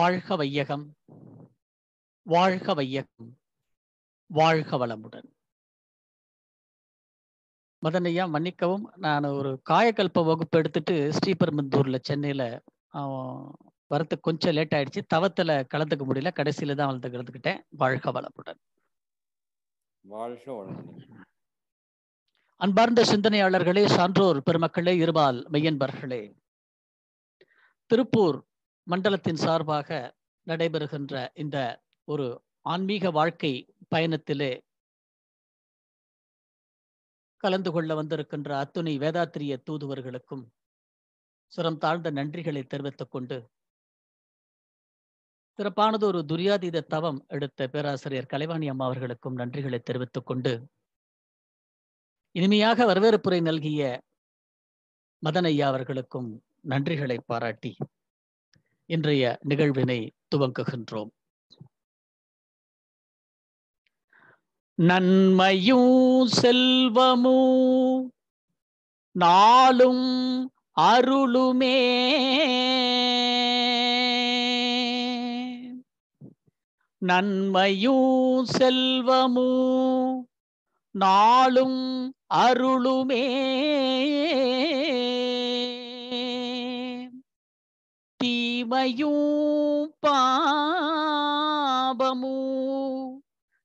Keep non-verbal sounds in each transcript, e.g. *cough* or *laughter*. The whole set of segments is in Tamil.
வாழ்க வையகம் வாழ்க வையகம் வாழ்க வளமுடன் மதனையா மன்னிக்கவும் நான் ஒரு காயக்கல்ப வகுப்பு எடுத்துட்டு ஸ்ரீபெரும்புந்தூர்ல சென்னையில வரத்து கொஞ்சம் லேட் ஆயிடுச்சு தவத்துல கலந்துக்க முடியல கடைசியில தான் வளர்த்து கலந்துக்கிட்டேன் வாழ்க வளமுடன் அன்பார்ந்த சிந்தனையாளர்களே சான்றோர் பெருமக்களே இருபால் மையன்பர்களே திருப்பூர் மண்டலத்தின் சார்பாக நடைபெறுகின்ற இந்த ஒரு ஆன்மீக வாழ்க்கை பயணத்திலே கலந்து கொள்ள வந்திருக்கின்ற அத்துணை வேதாத்திரிய தூதுவர்களுக்கும் சுரம் தாழ்ந்த நன்றிகளை தெரிவித்துக் கொண்டு சிறப்பானது ஒரு துரியாதீத தவம் எடுத்த பேராசிரியர் கலைவாணி அம்மா அவர்களுக்கும் நன்றிகளை தெரிவித்துக் கொண்டு இனிமையாக வரவேற்புரை நல்கிய மதனையா அவர்களுக்கும் நன்றிகளை பாராட்டி இன்றைய நிகழ்வினை துவங்குகின்றோம் நன்மையும் செல்வமும் நாளும் அருளுமே நன்மையும் செல்வமும் நாளும் அருளுமே இவையூ பாபமூ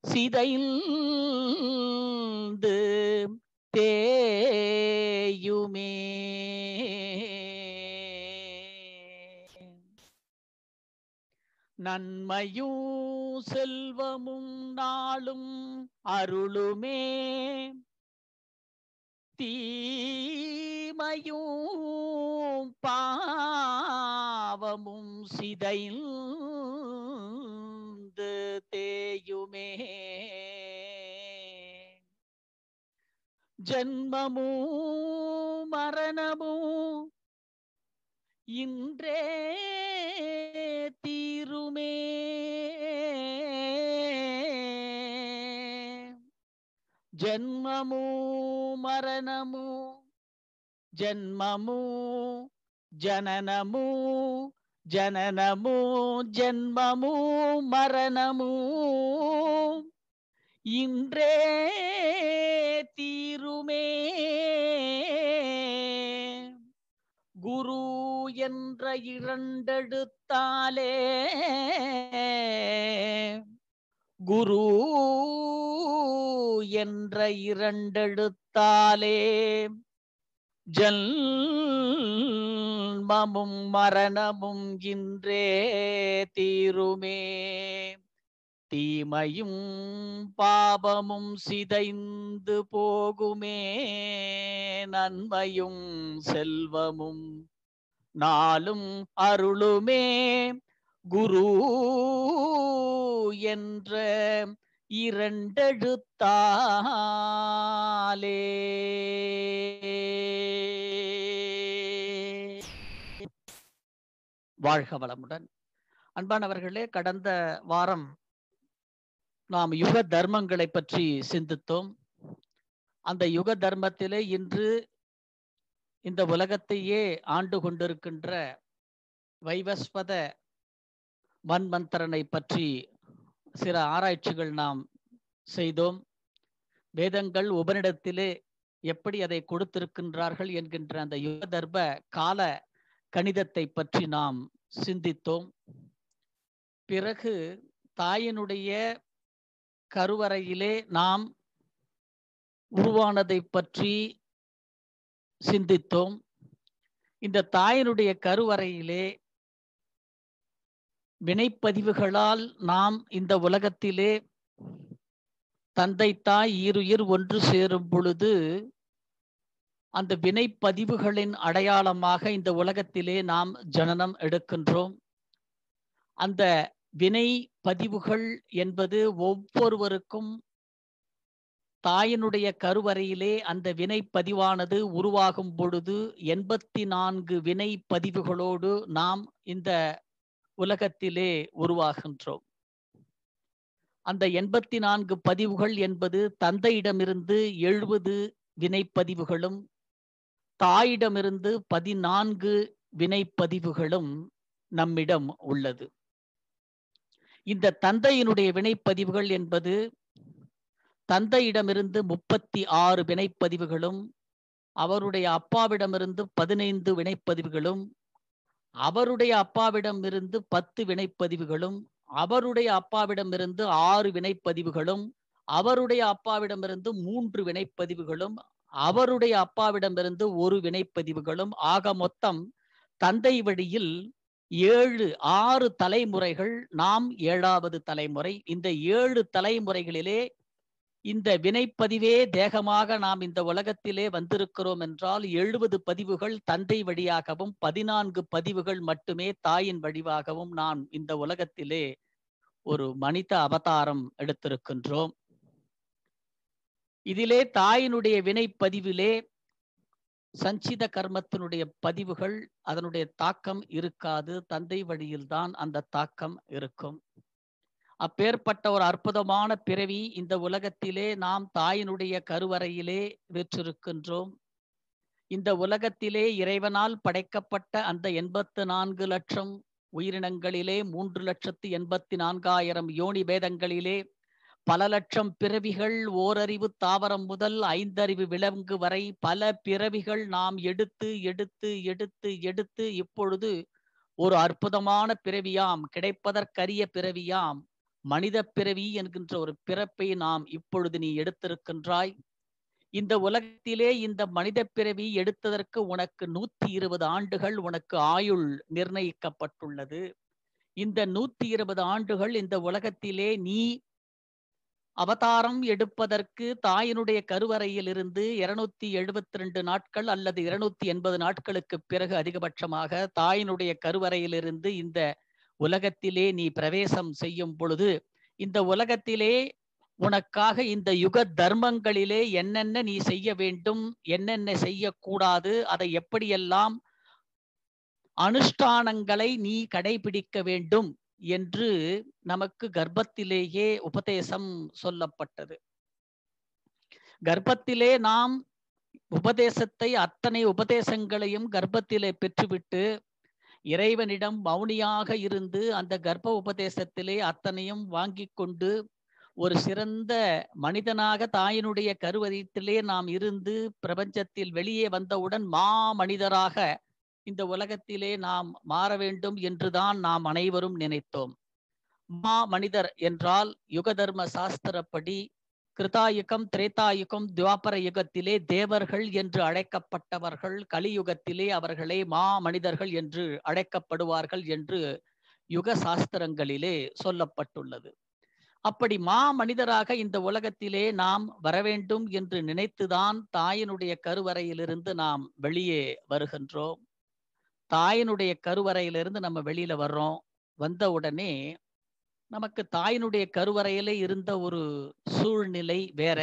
சிதைந்து தேயுமே நன்மையும் செல்வமும் நாளும் அருளுமே தீமையும் பாவமும் சிதையில் தேயுமே ஜன்மமும் மரணமும் இன்றே தீருமே జన్మము మరణము జన్మము జననము జననము జన్మము మరణము இன்றே தீருமே குரு என்ற இரண்டெடுத்தாலே குரு என்ற இரண்டெடுத்தாலே ஜன்மமும் மரணமும் இன்றே தீருமே தீமையும் பாபமும் சிதைந்து போகுமே நன்மையும் செல்வமும் நாளும் அருளுமே குரு என்ற இரண்டெழுத்தாலே வாழ்க வளமுடன் அன்பானவர்களே கடந்த வாரம் நாம் யுக தர்மங்களை பற்றி சிந்தித்தோம் அந்த யுக தர்மத்திலே இன்று இந்த உலகத்தையே ஆண்டு கொண்டிருக்கின்ற வைவஸ்வத மன்மந்தரனை பற்றி சில ஆராய்ச்சிகள் நாம் செய்தோம் வேதங்கள் உபனிடத்திலே எப்படி அதை கொடுத்திருக்கின்றார்கள் என்கின்ற அந்த யுக கால கணிதத்தை பற்றி நாம் சிந்தித்தோம் பிறகு தாயினுடைய கருவறையிலே நாம் உருவானதை பற்றி சிந்தித்தோம் இந்த தாயினுடைய கருவறையிலே வினைப்பதிவுகளால் நாம் இந்த உலகத்திலே தந்தை தாய் ஈருயிர் ஒன்று சேரும் பொழுது அந்த வினைப்பதிவுகளின் அடையாளமாக இந்த உலகத்திலே நாம் ஜனனம் எடுக்கின்றோம் அந்த வினை பதிவுகள் என்பது ஒவ்வொருவருக்கும் தாயினுடைய கருவறையிலே அந்த வினை பதிவானது உருவாகும் பொழுது எண்பத்தி நான்கு வினை பதிவுகளோடு நாம் இந்த உலகத்திலே உருவாகின்றோம் அந்த எண்பத்தி நான்கு பதிவுகள் என்பது தந்தையிடமிருந்து எழுபது வினைப்பதிவுகளும் தாயிடமிருந்து பதினான்கு வினைப்பதிவுகளும் நம்மிடம் உள்ளது இந்த தந்தையினுடைய வினைப்பதிவுகள் என்பது தந்தையிடமிருந்து முப்பத்தி ஆறு வினைப்பதிவுகளும் அவருடைய அப்பாவிடமிருந்து பதினைந்து வினைப்பதிவுகளும் அவருடைய அப்பாவிடம் இருந்து பத்து வினைப்பதிவுகளும் அவருடைய அப்பாவிடமிருந்து ஆறு வினைப்பதிவுகளும் அவருடைய அப்பாவிடமிருந்து மூன்று வினைப்பதிவுகளும் அவருடைய அப்பாவிடமிருந்து ஒரு வினைப்பதிவுகளும் ஆக மொத்தம் தந்தை வழியில் ஏழு ஆறு தலைமுறைகள் நாம் ஏழாவது தலைமுறை இந்த ஏழு தலைமுறைகளிலே இந்த வினைப்பதிவே தேகமாக நாம் இந்த உலகத்திலே வந்திருக்கிறோம் என்றால் எழுபது பதிவுகள் தந்தை வழியாகவும் பதினான்கு பதிவுகள் மட்டுமே தாயின் வழிவாகவும் நாம் இந்த உலகத்திலே ஒரு மனித அவதாரம் எடுத்திருக்கின்றோம் இதிலே தாயினுடைய வினைப்பதிவிலே சஞ்சித கர்மத்தினுடைய பதிவுகள் அதனுடைய தாக்கம் இருக்காது தந்தை வழியில்தான் அந்த தாக்கம் இருக்கும் அப்பேற்பட்ட ஒரு அற்புதமான பிறவி இந்த உலகத்திலே நாம் தாயினுடைய கருவறையிலே பெற்றிருக்கின்றோம் இந்த உலகத்திலே இறைவனால் படைக்கப்பட்ட அந்த எண்பத்து நான்கு லட்சம் உயிரினங்களிலே மூன்று லட்சத்து எண்பத்தி நான்காயிரம் யோனி பேதங்களிலே பல லட்சம் பிறவிகள் ஓரறிவு தாவரம் முதல் ஐந்தறிவு விலங்கு வரை பல பிறவிகள் நாம் எடுத்து எடுத்து எடுத்து எடுத்து இப்பொழுது ஒரு அற்புதமான பிறவியாம் கிடைப்பதற்கரிய பிறவியாம் மனித பிறவி என்கின்ற ஒரு பிறப்பை நாம் இப்பொழுது நீ எடுத்திருக்கின்றாய் இந்த உலகத்திலே இந்த மனித பிறவி எடுத்ததற்கு உனக்கு நூத்தி இருபது ஆண்டுகள் உனக்கு ஆயுள் நிர்ணயிக்கப்பட்டுள்ளது இந்த நூத்தி இருபது ஆண்டுகள் இந்த உலகத்திலே நீ அவதாரம் எடுப்பதற்கு தாயினுடைய கருவறையில் இருந்து இருநூத்தி எழுபத்தி ரெண்டு நாட்கள் அல்லது இருநூத்தி எண்பது நாட்களுக்கு பிறகு அதிகபட்சமாக தாயினுடைய கருவறையிலிருந்து இந்த உலகத்திலே நீ பிரவேசம் செய்யும் பொழுது இந்த உலகத்திலே உனக்காக இந்த யுக தர்மங்களிலே என்னென்ன நீ செய்ய வேண்டும் என்னென்ன செய்யக்கூடாது அதை எப்படியெல்லாம் அனுஷ்டானங்களை நீ கடைபிடிக்க வேண்டும் என்று நமக்கு கர்ப்பத்திலேயே உபதேசம் சொல்லப்பட்டது கர்ப்பத்திலே நாம் உபதேசத்தை அத்தனை உபதேசங்களையும் கர்ப்பத்திலே பெற்றுவிட்டு இறைவனிடம் மௌனியாக இருந்து அந்த கர்ப்ப உபதேசத்திலே அத்தனையும் வாங்கி கொண்டு ஒரு சிறந்த மனிதனாக தாயினுடைய கருவதயத்திலே நாம் இருந்து பிரபஞ்சத்தில் வெளியே வந்தவுடன் மா மனிதராக இந்த உலகத்திலே நாம் மாற வேண்டும் என்றுதான் நாம் அனைவரும் நினைத்தோம் மா மனிதர் என்றால் யுக சாஸ்திரப்படி கிருதாயுகம் திரேதாயுகம் துவாபர யுகத்திலே தேவர்கள் என்று அழைக்கப்பட்டவர்கள் கலியுகத்திலே அவர்களே மா மனிதர்கள் என்று அழைக்கப்படுவார்கள் என்று யுக சாஸ்திரங்களிலே சொல்லப்பட்டுள்ளது அப்படி மா மனிதராக இந்த உலகத்திலே நாம் வரவேண்டும் என்று நினைத்துதான் தாயினுடைய கருவறையிலிருந்து நாம் வெளியே வருகின்றோம் தாயினுடைய கருவறையிலிருந்து நம்ம வெளியில வர்றோம் வந்தவுடனே நமக்கு தாயினுடைய கருவறையில இருந்த ஒரு சூழ்நிலை வேற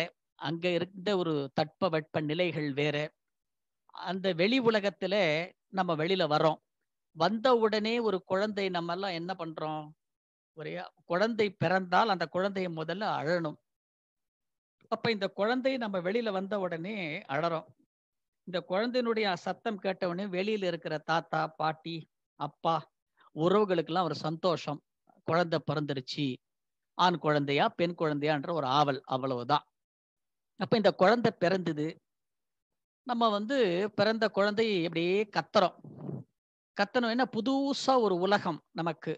அங்க இருந்த ஒரு தட்ப வெட்ப நிலைகள் வேற அந்த வெளி உலகத்துல நம்ம வெளியில வரோம் வந்த உடனே ஒரு குழந்தை நம்ம எல்லாம் என்ன பண்றோம் ஒரே குழந்தை பிறந்தால் அந்த குழந்தைய முதல்ல அழணும் அப்ப இந்த குழந்தை நம்ம வெளியில வந்த உடனே அழறோம் இந்த குழந்தையினுடைய சத்தம் கேட்ட உடனே வெளியில இருக்கிற தாத்தா பாட்டி அப்பா உறவுகளுக்கெல்லாம் ஒரு சந்தோஷம் குழந்தை பிறந்துருச்சு ஆண் குழந்தையா பெண் குழந்தையான்ற ஒரு ஆவல் அவ்வளவுதான் அப்ப இந்த குழந்தை பிறந்தது நம்ம வந்து பிறந்த குழந்தை எப்படியே கத்துறோம் கத்தணும் என்ன புதுசா ஒரு உலகம் நமக்கு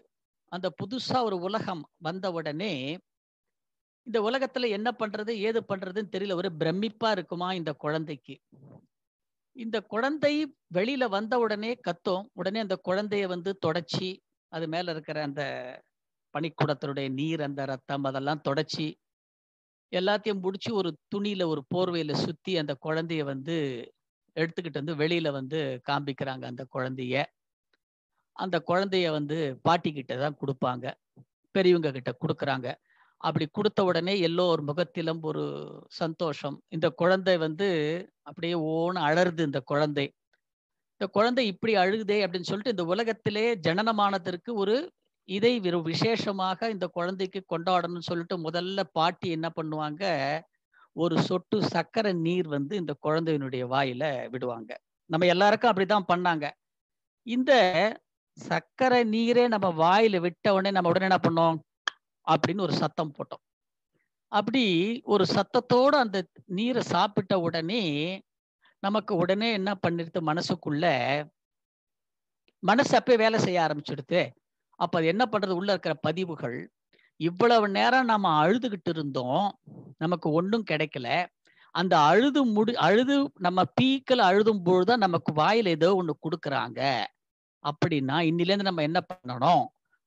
அந்த புதுசா ஒரு உலகம் வந்த உடனே இந்த உலகத்துல என்ன பண்றது ஏது பண்றதுன்னு தெரியல ஒரு பிரமிப்பா இருக்குமா இந்த குழந்தைக்கு இந்த குழந்தை வெளியில வந்த உடனே கத்தும் உடனே அந்த குழந்தைய வந்து தொடச்சி அது மேல இருக்கிற அந்த பனிக்கூடத்தினுடைய நீர் அந்த ரத்தம் அதெல்லாம் தொடச்சி எல்லாத்தையும் முடிச்சு ஒரு துணியில ஒரு போர்வையில சுத்தி அந்த குழந்தைய வந்து எடுத்துக்கிட்டு வந்து வெளியில வந்து காம்பிக்கிறாங்க அந்த குழந்தைய அந்த குழந்தைய வந்து பாட்டி கிட்ட தான் கொடுப்பாங்க பெரியவங்க கிட்ட கொடுக்குறாங்க அப்படி கொடுத்த உடனே ஒரு முகத்திலும் ஒரு சந்தோஷம் இந்த குழந்தை வந்து அப்படியே ஓன்னு அழருது இந்த குழந்தை இந்த குழந்தை இப்படி அழுகுதே அப்படின்னு சொல்லிட்டு இந்த உலகத்திலே ஜனனமானதற்கு ஒரு இதை வெறும் விசேஷமாக இந்த குழந்தைக்கு கொண்டாடணும்னு சொல்லிட்டு முதல்ல பாட்டி என்ன பண்ணுவாங்க ஒரு சொட்டு சக்கரை நீர் வந்து இந்த குழந்தையினுடைய வாயில விடுவாங்க நம்ம எல்லாருக்கும் அப்படிதான் பண்ணாங்க இந்த சர்க்கரை நீரே நம்ம வாயில விட்ட உடனே நம்ம உடனே என்ன பண்ணோம் அப்படின்னு ஒரு சத்தம் போட்டோம் அப்படி ஒரு சத்தத்தோடு அந்த நீரை சாப்பிட்ட உடனே நமக்கு உடனே என்ன பண்ணிருது மனசுக்குள்ள மனசு அப்பயே வேலை செய்ய ஆரம்பிச்சிடுது அப்ப அது என்ன பண்றது உள்ள இருக்கிற பதிவுகள் இவ்வளவு நேரம் நம்ம அழுதுகிட்டு இருந்தோம் நமக்கு ஒன்றும் கிடைக்கல அந்த அழுது முடி அழுது நம்ம பீக்கில் அழுதும் பொழுதுதான் நமக்கு வாயில் ஏதோ ஒன்று கொடுக்குறாங்க அப்படின்னா இன்னிலேருந்து நம்ம என்ன பண்ணணும்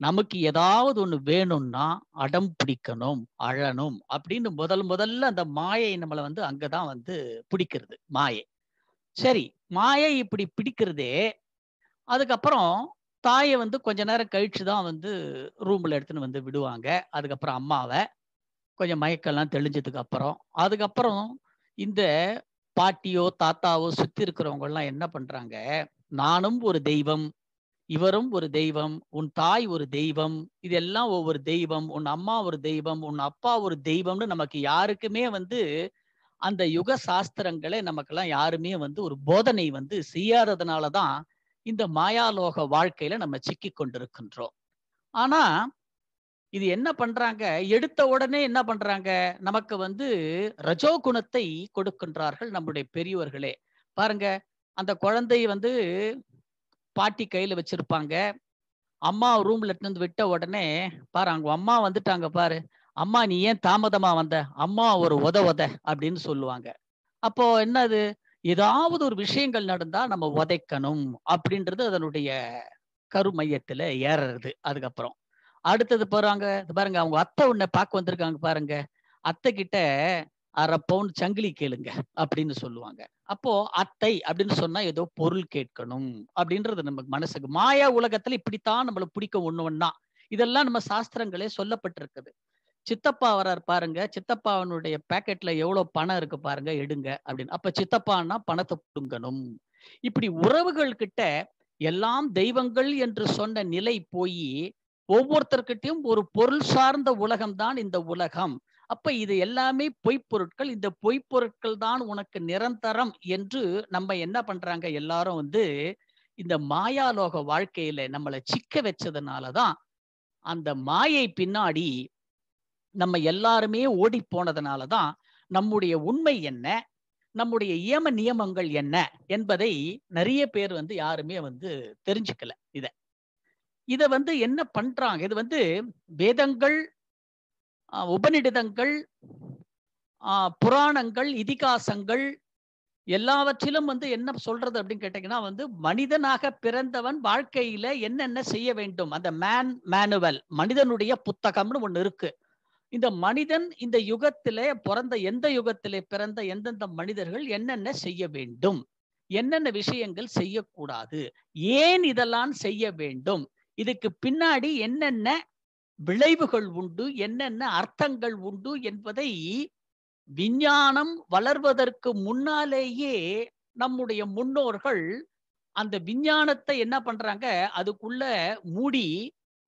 நமக்கு ஏதாவது ஒன்று வேணும்னா அடம் பிடிக்கணும் அழணும் அப்படின்னு முதல் முதல்ல அந்த மாயை நம்மளை வந்து அங்கதான் வந்து பிடிக்கிறது மாயை சரி மாயை இப்படி பிடிக்கிறதே அதுக்கப்புறம் தாயை வந்து கொஞ்ச நேரம் கழிச்சு தான் வந்து ரூமில் எடுத்துன்னு வந்து விடுவாங்க அதுக்கப்புறம் அம்மாவை கொஞ்சம் மயக்கெல்லாம் தெளிஞ்சதுக்கு அப்புறம் அதுக்கப்புறம் இந்த பாட்டியோ தாத்தாவோ சுற்றி இருக்கிறவங்கெல்லாம் என்ன பண்ணுறாங்க நானும் ஒரு தெய்வம் இவரும் ஒரு தெய்வம் உன் தாய் ஒரு தெய்வம் இதெல்லாம் ஒவ்வொரு தெய்வம் உன் அம்மா ஒரு தெய்வம் உன் அப்பா ஒரு தெய்வம்னு நமக்கு யாருக்குமே வந்து அந்த யுக சாஸ்திரங்களை நமக்கெல்லாம் யாருமே வந்து ஒரு போதனை வந்து செய்யாததுனால தான் இந்த மாயாலோக வாழ்க்கையில நம்ம சிக்கி கொண்டிருக்கின்றோம் ஆனா இது என்ன பண்றாங்க எடுத்த உடனே என்ன பண்றாங்க நமக்கு வந்து ரஜோ குணத்தை கொடுக்கின்றார்கள் நம்முடைய பெரியவர்களே பாருங்க அந்த குழந்தை வந்து பாட்டி கையில வச்சிருப்பாங்க அம்மா ரூம்ல இருந்து விட்ட உடனே பாரு அங்க அம்மா வந்துட்டாங்க பாரு அம்மா நீ ஏன் தாமதமா வந்த அம்மா ஒரு உத உத அப்படின்னு சொல்லுவாங்க அப்போ என்னது ஏதாவது ஒரு விஷயங்கள் நடந்தா நம்ம உதைக்கணும் அப்படின்றது அதனுடைய கருமையத்துல ஏறுறது அதுக்கப்புறம் அடுத்தது போறாங்க பாருங்க அவங்க அத்தை உன்னை பார்க்க வந்திருக்காங்க பாருங்க அத்தை கிட்ட அரை பவுன் சங்கிலி கேளுங்க அப்படின்னு சொல்லுவாங்க அப்போ அத்தை அப்படின்னு சொன்னா ஏதோ பொருள் கேட்கணும் அப்படின்றது நம்ம மனசுக்கு மாயா உலகத்துல இப்படித்தான் நம்மளை பிடிக்கும் ஒண்ணு இதெல்லாம் நம்ம சாஸ்திரங்களே சொல்லப்பட்டிருக்குது சித்தப்பா வரார் பாருங்க சித்தப்பாவனுடைய பேக்கெட்ல எவ்வளவு பணம் இருக்கு பாருங்க எடுங்க அப்படின்னு அப்ப சித்தப்பான்னா பணத்தை புடுங்கணும் இப்படி உறவுகள் கிட்ட எல்லாம் தெய்வங்கள் என்று சொன்ன நிலை போய் ஒவ்வொருத்தர்கிட்டையும் ஒரு பொருள் சார்ந்த உலகம் தான் இந்த உலகம் அப்ப இது எல்லாமே பொய்ப்பொருட்கள் இந்த பொய்ப்பொருட்கள் தான் உனக்கு நிரந்தரம் என்று நம்ம என்ன பண்றாங்க எல்லாரும் வந்து இந்த மாயாலோக வாழ்க்கையில நம்மளை சிக்க வச்சதுனாலதான் அந்த மாயை பின்னாடி நம்ம எல்லாருமே ஓடி போனதுனாலதான் நம்முடைய உண்மை என்ன நம்முடைய இயம நியமங்கள் என்ன என்பதை நிறைய பேர் வந்து யாருமே வந்து தெரிஞ்சுக்கல இத இத வந்து என்ன பண்றாங்க இது வந்து வேதங்கள் உபநிடதங்கள் புராணங்கள் இதிகாசங்கள் எல்லாவற்றிலும் வந்து என்ன சொல்றது அப்படின்னு கேட்டீங்கன்னா வந்து மனிதனாக பிறந்தவன் வாழ்க்கையில என்னென்ன செய்ய வேண்டும் அந்த மேன் மேனுவல் மனிதனுடைய புத்தகம்னு ஒண்ணு இருக்கு இந்த மனிதன் இந்த யுகத்திலே பிறந்த எந்த யுகத்திலே பிறந்த எந்தெந்த மனிதர்கள் என்னென்ன செய்ய வேண்டும் என்னென்ன விஷயங்கள் செய்யக்கூடாது ஏன் இதெல்லாம் செய்ய வேண்டும் இதுக்கு பின்னாடி என்னென்ன விளைவுகள் உண்டு என்னென்ன அர்த்தங்கள் உண்டு என்பதை விஞ்ஞானம் வளர்வதற்கு முன்னாலேயே நம்முடைய முன்னோர்கள் அந்த விஞ்ஞானத்தை என்ன பண்றாங்க அதுக்குள்ள மூடி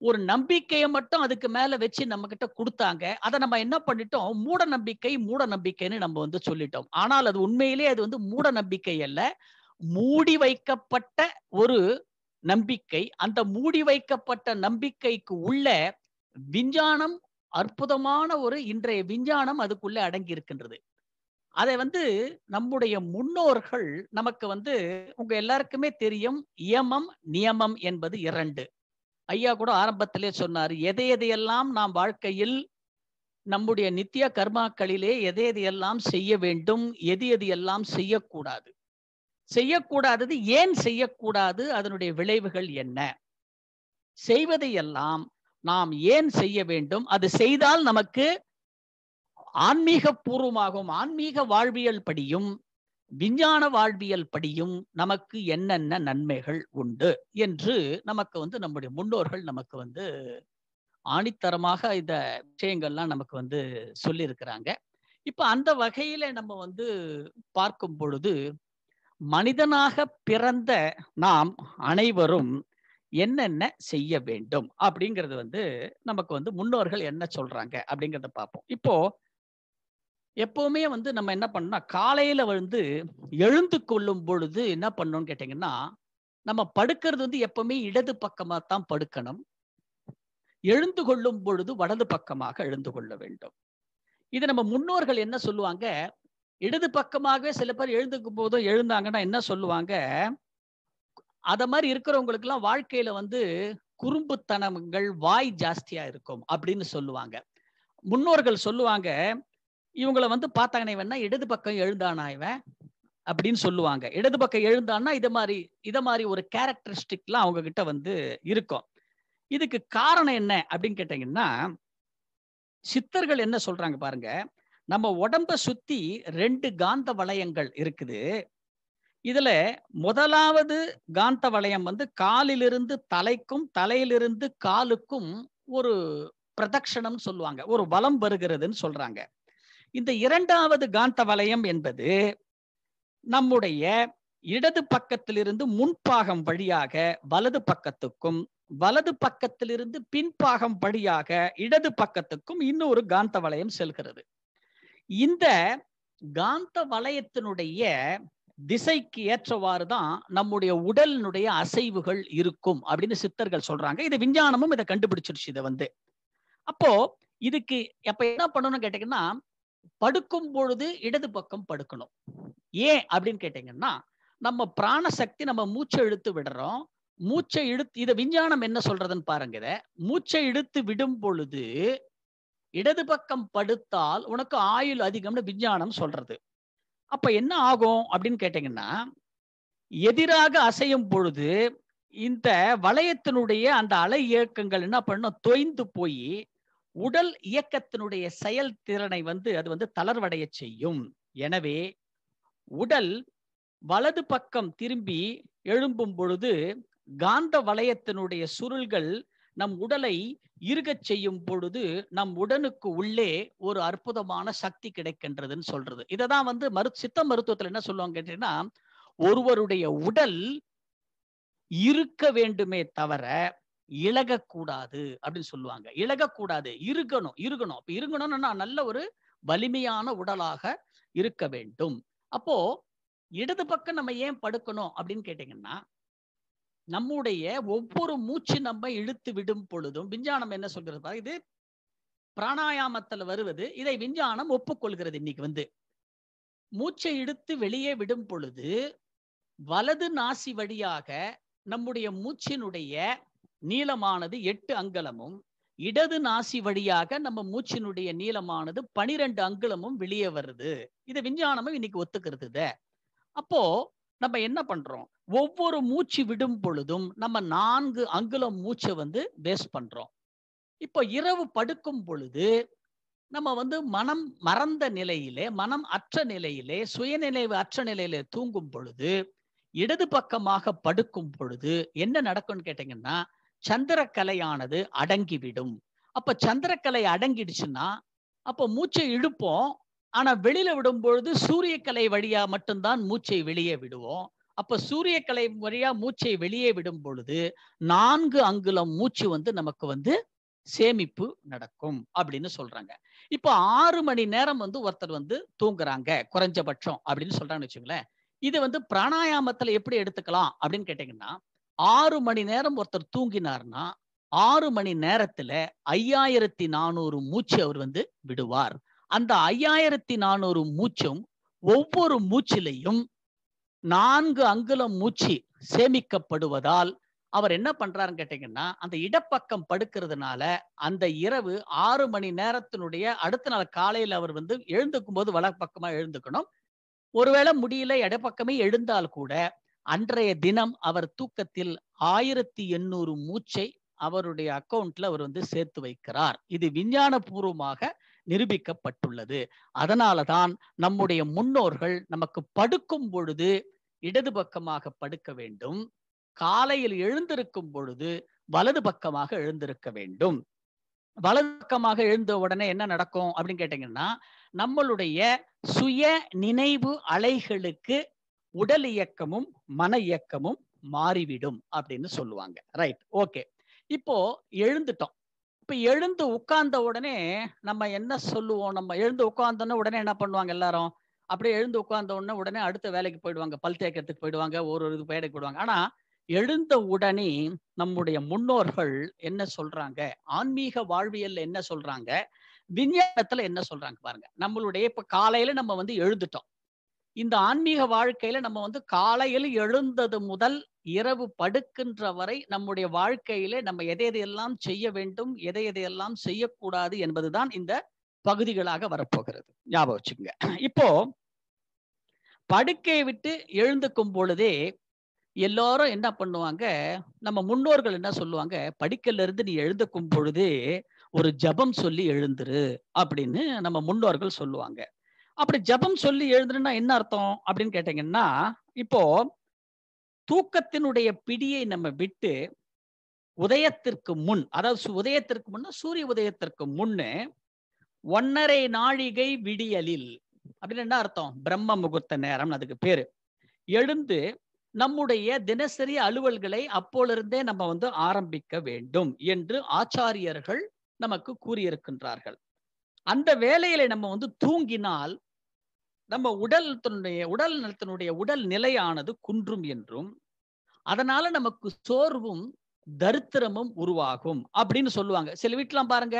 ஒரு நம்பிக்கையை மட்டும் அதுக்கு மேல வச்சு நம்ம கிட்ட கொடுத்தாங்க அதை நம்ம என்ன பண்ணிட்டோம் மூட நம்பிக்கை மூட நம்பிக்கைன்னு நம்ம வந்து சொல்லிட்டோம் ஆனால் அது உண்மையிலே அது வந்து மூட நம்பிக்கை அல்ல மூடி வைக்கப்பட்ட ஒரு நம்பிக்கை அந்த மூடி வைக்கப்பட்ட நம்பிக்கைக்கு உள்ள விஞ்ஞானம் அற்புதமான ஒரு இன்றைய விஞ்ஞானம் அதுக்குள்ள அடங்கி இருக்கின்றது அதை வந்து நம்முடைய முன்னோர்கள் நமக்கு வந்து உங்க எல்லாருக்குமே தெரியும் இயமம் நியமம் என்பது இரண்டு ஐயா கூட ஆரம்பத்திலே சொன்னார் எதை எதையெல்லாம் நாம் வாழ்க்கையில் நம்முடைய நித்திய கர்மாக்களிலே எதை எதையெல்லாம் செய்ய வேண்டும் எது எது எல்லாம் செய்யக்கூடாது செய்யக்கூடாதது ஏன் செய்யக்கூடாது அதனுடைய விளைவுகள் என்ன செய்வதை எல்லாம் நாம் ஏன் செய்ய வேண்டும் அது செய்தால் நமக்கு ஆன்மீக பூர்வமாகவும் ஆன்மீக வாழ்வியல் படியும் விஞ்ஞான வாழ்வியல் படியும் நமக்கு என்னென்ன நன்மைகள் உண்டு என்று நமக்கு வந்து நம்முடைய முன்னோர்கள் நமக்கு வந்து ஆணித்தரமாக இந்த விஷயங்கள்லாம் நமக்கு வந்து சொல்லியிருக்கிறாங்க இப்போ அந்த வகையில நம்ம வந்து பார்க்கும் பொழுது மனிதனாக பிறந்த நாம் அனைவரும் என்னென்ன செய்ய வேண்டும் அப்படிங்கிறது வந்து நமக்கு வந்து முன்னோர்கள் என்ன சொல்றாங்க அப்படிங்கிறத பார்ப்போம் இப்போ எப்பவுமே வந்து நம்ம என்ன பண்ணோம்னா காலையில வந்து எழுந்து கொள்ளும் பொழுது என்ன பண்ணோம்னு கேட்டீங்கன்னா நம்ம படுக்கிறது வந்து எப்பவுமே இடது பக்கமாக தான் படுக்கணும் எழுந்து கொள்ளும் பொழுது வலது பக்கமாக எழுந்து கொள்ள வேண்டும் இது நம்ம முன்னோர்கள் என்ன சொல்லுவாங்க இடது பக்கமாகவே சில பேர் எழுந்துக்கும் போதும் எழுந்தாங்கன்னா என்ன சொல்லுவாங்க அத மாதிரி இருக்கிறவங்களுக்கு எல்லாம் வாழ்க்கையில வந்து குறும்புத்தனங்கள் வாய் ஜாஸ்தியா இருக்கும் அப்படின்னு சொல்லுவாங்க முன்னோர்கள் சொல்லுவாங்க இவங்களை வந்து பார்த்தாங்கன்னா இடது பக்கம் எழுந்தானா இவன் அப்படின்னு சொல்லுவாங்க இடது பக்கம் எழுந்தான்னா இதை மாதிரி இதை மாதிரி ஒரு கேரக்டரிஸ்டிக்லாம் அவங்க கிட்ட வந்து இருக்கும் இதுக்கு காரணம் என்ன அப்படின்னு கேட்டீங்கன்னா சித்தர்கள் என்ன சொல்றாங்க பாருங்க நம்ம உடம்ப சுத்தி ரெண்டு காந்த வளையங்கள் இருக்குது இதுல முதலாவது காந்த வளையம் வந்து காலிலிருந்து தலைக்கும் தலையிலிருந்து காலுக்கும் ஒரு பிரதட்சணம் சொல்லுவாங்க ஒரு வலம் வருகிறதுன்னு சொல்றாங்க இந்த இரண்டாவது காந்த வலயம் என்பது நம்முடைய இடது பக்கத்திலிருந்து முன்பாகம் வழியாக வலது பக்கத்துக்கும் வலது பக்கத்திலிருந்து பின்பாகம் வழியாக இடது பக்கத்துக்கும் இன்னொரு காந்த வலயம் செல்கிறது இந்த காந்த வலயத்தினுடைய திசைக்கு ஏற்றவாறுதான் நம்முடைய உடலினுடைய அசைவுகள் இருக்கும் அப்படின்னு சித்தர்கள் சொல்றாங்க இது விஞ்ஞானமும் இதை கண்டுபிடிச்சிருச்சு இதை வந்து அப்போ இதுக்கு அப்ப என்ன பண்ணணும்னு கேட்டீங்கன்னா படுக்கும் பொழுது இடது பக்கம் படுக்கணும் ஏன் அப்படின்னு கேட்டீங்கன்னா நம்ம பிராண சக்தி நம்ம மூச்சை இழுத்து விடுறோம் மூச்சை இழுத்து இதை விஞ்ஞானம் என்ன சொல்றதுன்னு பாருங்க மூச்சை இழுத்து விடும் பொழுது இடது பக்கம் படுத்தால் உனக்கு ஆயுள் அதிகம்னு விஞ்ஞானம் சொல்றது அப்ப என்ன ஆகும் அப்படின்னு கேட்டீங்கன்னா எதிராக அசையும் பொழுது இந்த வளையத்தினுடைய அந்த அலை இயக்கங்கள் என்ன பண்ணும் தொய்ந்து போய் உடல் இயக்கத்தினுடைய செயல்திறனை வந்து அது வந்து தளர்வடைய செய்யும் எனவே உடல் வலது பக்கம் திரும்பி எழும்பும் பொழுது காந்த வளையத்தினுடைய சுருள்கள் நம் உடலை இருகச் செய்யும் பொழுது நம் உடனுக்கு உள்ளே ஒரு அற்புதமான சக்தி கிடைக்கின்றதுன்னு சொல்றது இதை தான் வந்து மரு சித்த மருத்துவத்தில் என்ன சொல்லுவாங்க கேட்டீங்கன்னா ஒருவருடைய உடல் இருக்க வேண்டுமே தவிர இழகக்கூடாது அப்படின்னு சொல்லுவாங்க இழகக்கூடாது இருக்கணும் இருக்கணும் அப்ப இருக்கணும்னு நல்ல ஒரு வலிமையான உடலாக இருக்க வேண்டும் அப்போ இடது பக்கம் நம்ம ஏன் படுக்கணும் அப்படின்னு கேட்டீங்கன்னா நம்முடைய ஒவ்வொரு மூச்சு நம்ம இழுத்து விடும் பொழுதும் விஞ்ஞானம் என்ன சொல்கிறது இது பிராணாயாமத்துல வருவது இதை விஞ்ஞானம் ஒப்புக்கொள்கிறது இன்னைக்கு வந்து மூச்சை இழுத்து வெளியே விடும் பொழுது வலது நாசி வழியாக நம்முடைய மூச்சினுடைய நீளமானது எட்டு அங்கலமும் இடது நாசி வழியாக நம்ம மூச்சினுடைய நீளமானது பனிரெண்டு அங்குலமும் வெளியே வருது இது விஞ்ஞானமும் இன்னைக்கு ஒத்துக்கிறது அப்போ நம்ம என்ன பண்றோம் ஒவ்வொரு மூச்சு விடும் பொழுதும் நம்ம நான்கு அங்குலம் மூச்சை வந்து வேஸ்ட் பண்றோம் இப்போ இரவு படுக்கும் பொழுது நம்ம வந்து மனம் மறந்த நிலையிலே மனம் அற்ற நிலையிலே சுயநினைவு அற்ற நிலையிலே தூங்கும் பொழுது இடது பக்கமாக படுக்கும் பொழுது என்ன நடக்கும்னு கேட்டீங்கன்னா சந்திரக்கலையானது அடங்கிவிடும் அப்ப சந்திரக்கலை அடங்கிடுச்சுன்னா அப்ப மூச்சை இழுப்போம் ஆனா வெளியில விடும் பொழுது சூரியக்கலை வழியா மட்டும்தான் மூச்சை வெளியே விடுவோம் அப்ப சூரியக்கலை வழியா மூச்சை வெளியே விடும் பொழுது நான்கு அங்குலம் மூச்சு வந்து நமக்கு வந்து சேமிப்பு நடக்கும் அப்படின்னு சொல்றாங்க இப்போ ஆறு மணி நேரம் வந்து ஒருத்தர் வந்து தூங்குறாங்க குறைஞ்சபட்சம் அப்படின்னு சொல்றாங்கன்னு வச்சுங்களேன் இது வந்து பிராணாயாமத்துல எப்படி எடுத்துக்கலாம் அப்படின்னு கேட்டீங்கன்னா ஆறு மணி நேரம் ஒருத்தர் தூங்கினார்னா ஆறு மணி நேரத்துல ஐயாயிரத்தி நானூறு மூச்சு அவர் வந்து விடுவார் அந்த ஐயாயிரத்தி நானூறு மூச்சும் ஒவ்வொரு மூச்சிலையும் நான்கு அங்குலம் மூச்சு சேமிக்கப்படுவதால் அவர் என்ன பண்றாருன்னு கேட்டீங்கன்னா அந்த இடப்பக்கம் படுக்கிறதுனால அந்த இரவு ஆறு மணி நேரத்தினுடைய அடுத்த நாள் காலையில் அவர் வந்து எழுந்துக்கும் போது வலப்பக்கமா எழுந்துக்கணும் ஒருவேளை முடியல இடப்பக்கமே எழுந்தால் கூட அன்றைய தினம் அவர் தூக்கத்தில் ஆயிரத்தி எண்ணூறு மூச்சை அவருடைய அக்கவுண்ட்ல அவர் வந்து சேர்த்து வைக்கிறார் இது விஞ்ஞான பூர்வமாக நிரூபிக்கப்பட்டுள்ளது அதனாலதான் நம்முடைய முன்னோர்கள் நமக்கு படுக்கும் பொழுது இடது பக்கமாக படுக்க வேண்டும் காலையில் எழுந்திருக்கும் பொழுது வலது பக்கமாக எழுந்திருக்க வேண்டும் வலது பக்கமாக எழுந்த உடனே என்ன நடக்கும் அப்படின்னு கேட்டீங்கன்னா நம்மளுடைய சுய நினைவு அலைகளுக்கு உடல் இயக்கமும் மன இயக்கமும் மாறிவிடும் அப்படின்னு சொல்லுவாங்க ரைட் ஓகே இப்போ எழுந்துட்டோம் இப்ப எழுந்து உட்கார்ந்த உடனே நம்ம என்ன சொல்லுவோம் நம்ம எழுந்து உட்கார்ந்தோன்னா உடனே என்ன பண்ணுவாங்க எல்லாரும் அப்படியே எழுந்து உட்கார்ந்த உடனே உடனே அடுத்த வேலைக்கு போயிடுவாங்க பல் தேக்கத்துக்கு போயிடுவாங்க ஒரு ஒரு பேடைக்கு போயிடுவாங்க ஆனா எழுந்த உடனே நம்முடைய முன்னோர்கள் என்ன சொல்றாங்க ஆன்மீக வாழ்வியல் என்ன சொல்றாங்க விஞ்ஞானத்துல என்ன சொல்றாங்க பாருங்க நம்மளுடைய இப்ப காலையில நம்ம வந்து எழுந்துட்டோம் இந்த ஆன்மீக வாழ்க்கையில நம்ம வந்து காலையில் எழுந்தது முதல் இரவு படுக்கின்ற வரை நம்முடைய வாழ்க்கையில நம்ம எதை எதையெல்லாம் செய்ய வேண்டும் எதை எதையெல்லாம் செய்யக்கூடாது என்பதுதான் இந்த பகுதிகளாக வரப்போகிறது ஞாபகம் வச்சுக்கோங்க இப்போ படுக்கையை விட்டு எழுந்துக்கும் பொழுதே எல்லாரும் என்ன பண்ணுவாங்க நம்ம முன்னோர்கள் என்ன சொல்லுவாங்க படுக்கையில இருந்து நீ எழுந்துக்கும் பொழுதே ஒரு ஜபம் சொல்லி எழுந்துரு அப்படின்னு நம்ம முன்னோர்கள் சொல்லுவாங்க அப்படி ஜபம் சொல்லி எழுதுனா என்ன அர்த்தம் அப்படின்னு கேட்டீங்கன்னா இப்போ தூக்கத்தினுடைய பிடியை நம்ம விட்டு உதயத்திற்கு முன் அதாவது உதயத்திற்கு முன்ன சூரிய உதயத்திற்கு முன்னு ஒன்னரை நாழிகை விடியலில் அப்படின்னு என்ன அர்த்தம் பிரம்ம முகூர்த்த நேரம் அதுக்கு பேரு எழுந்து நம்முடைய தினசரி அலுவல்களை அப்போலிருந்தே நம்ம வந்து ஆரம்பிக்க வேண்டும் என்று ஆச்சாரியர்கள் நமக்கு கூறியிருக்கின்றார்கள் அந்த வேலையில நம்ம வந்து தூங்கினால் நம்ம உடல் தன்னுடைய உடல் நலத்தினுடைய உடல் நிலையானது குன்றும் என்றும் அதனால நமக்கு சோர்வும் தரித்திரமும் உருவாகும் அப்படின்னு சொல்லுவாங்க சில வீட்டுலாம் பாருங்க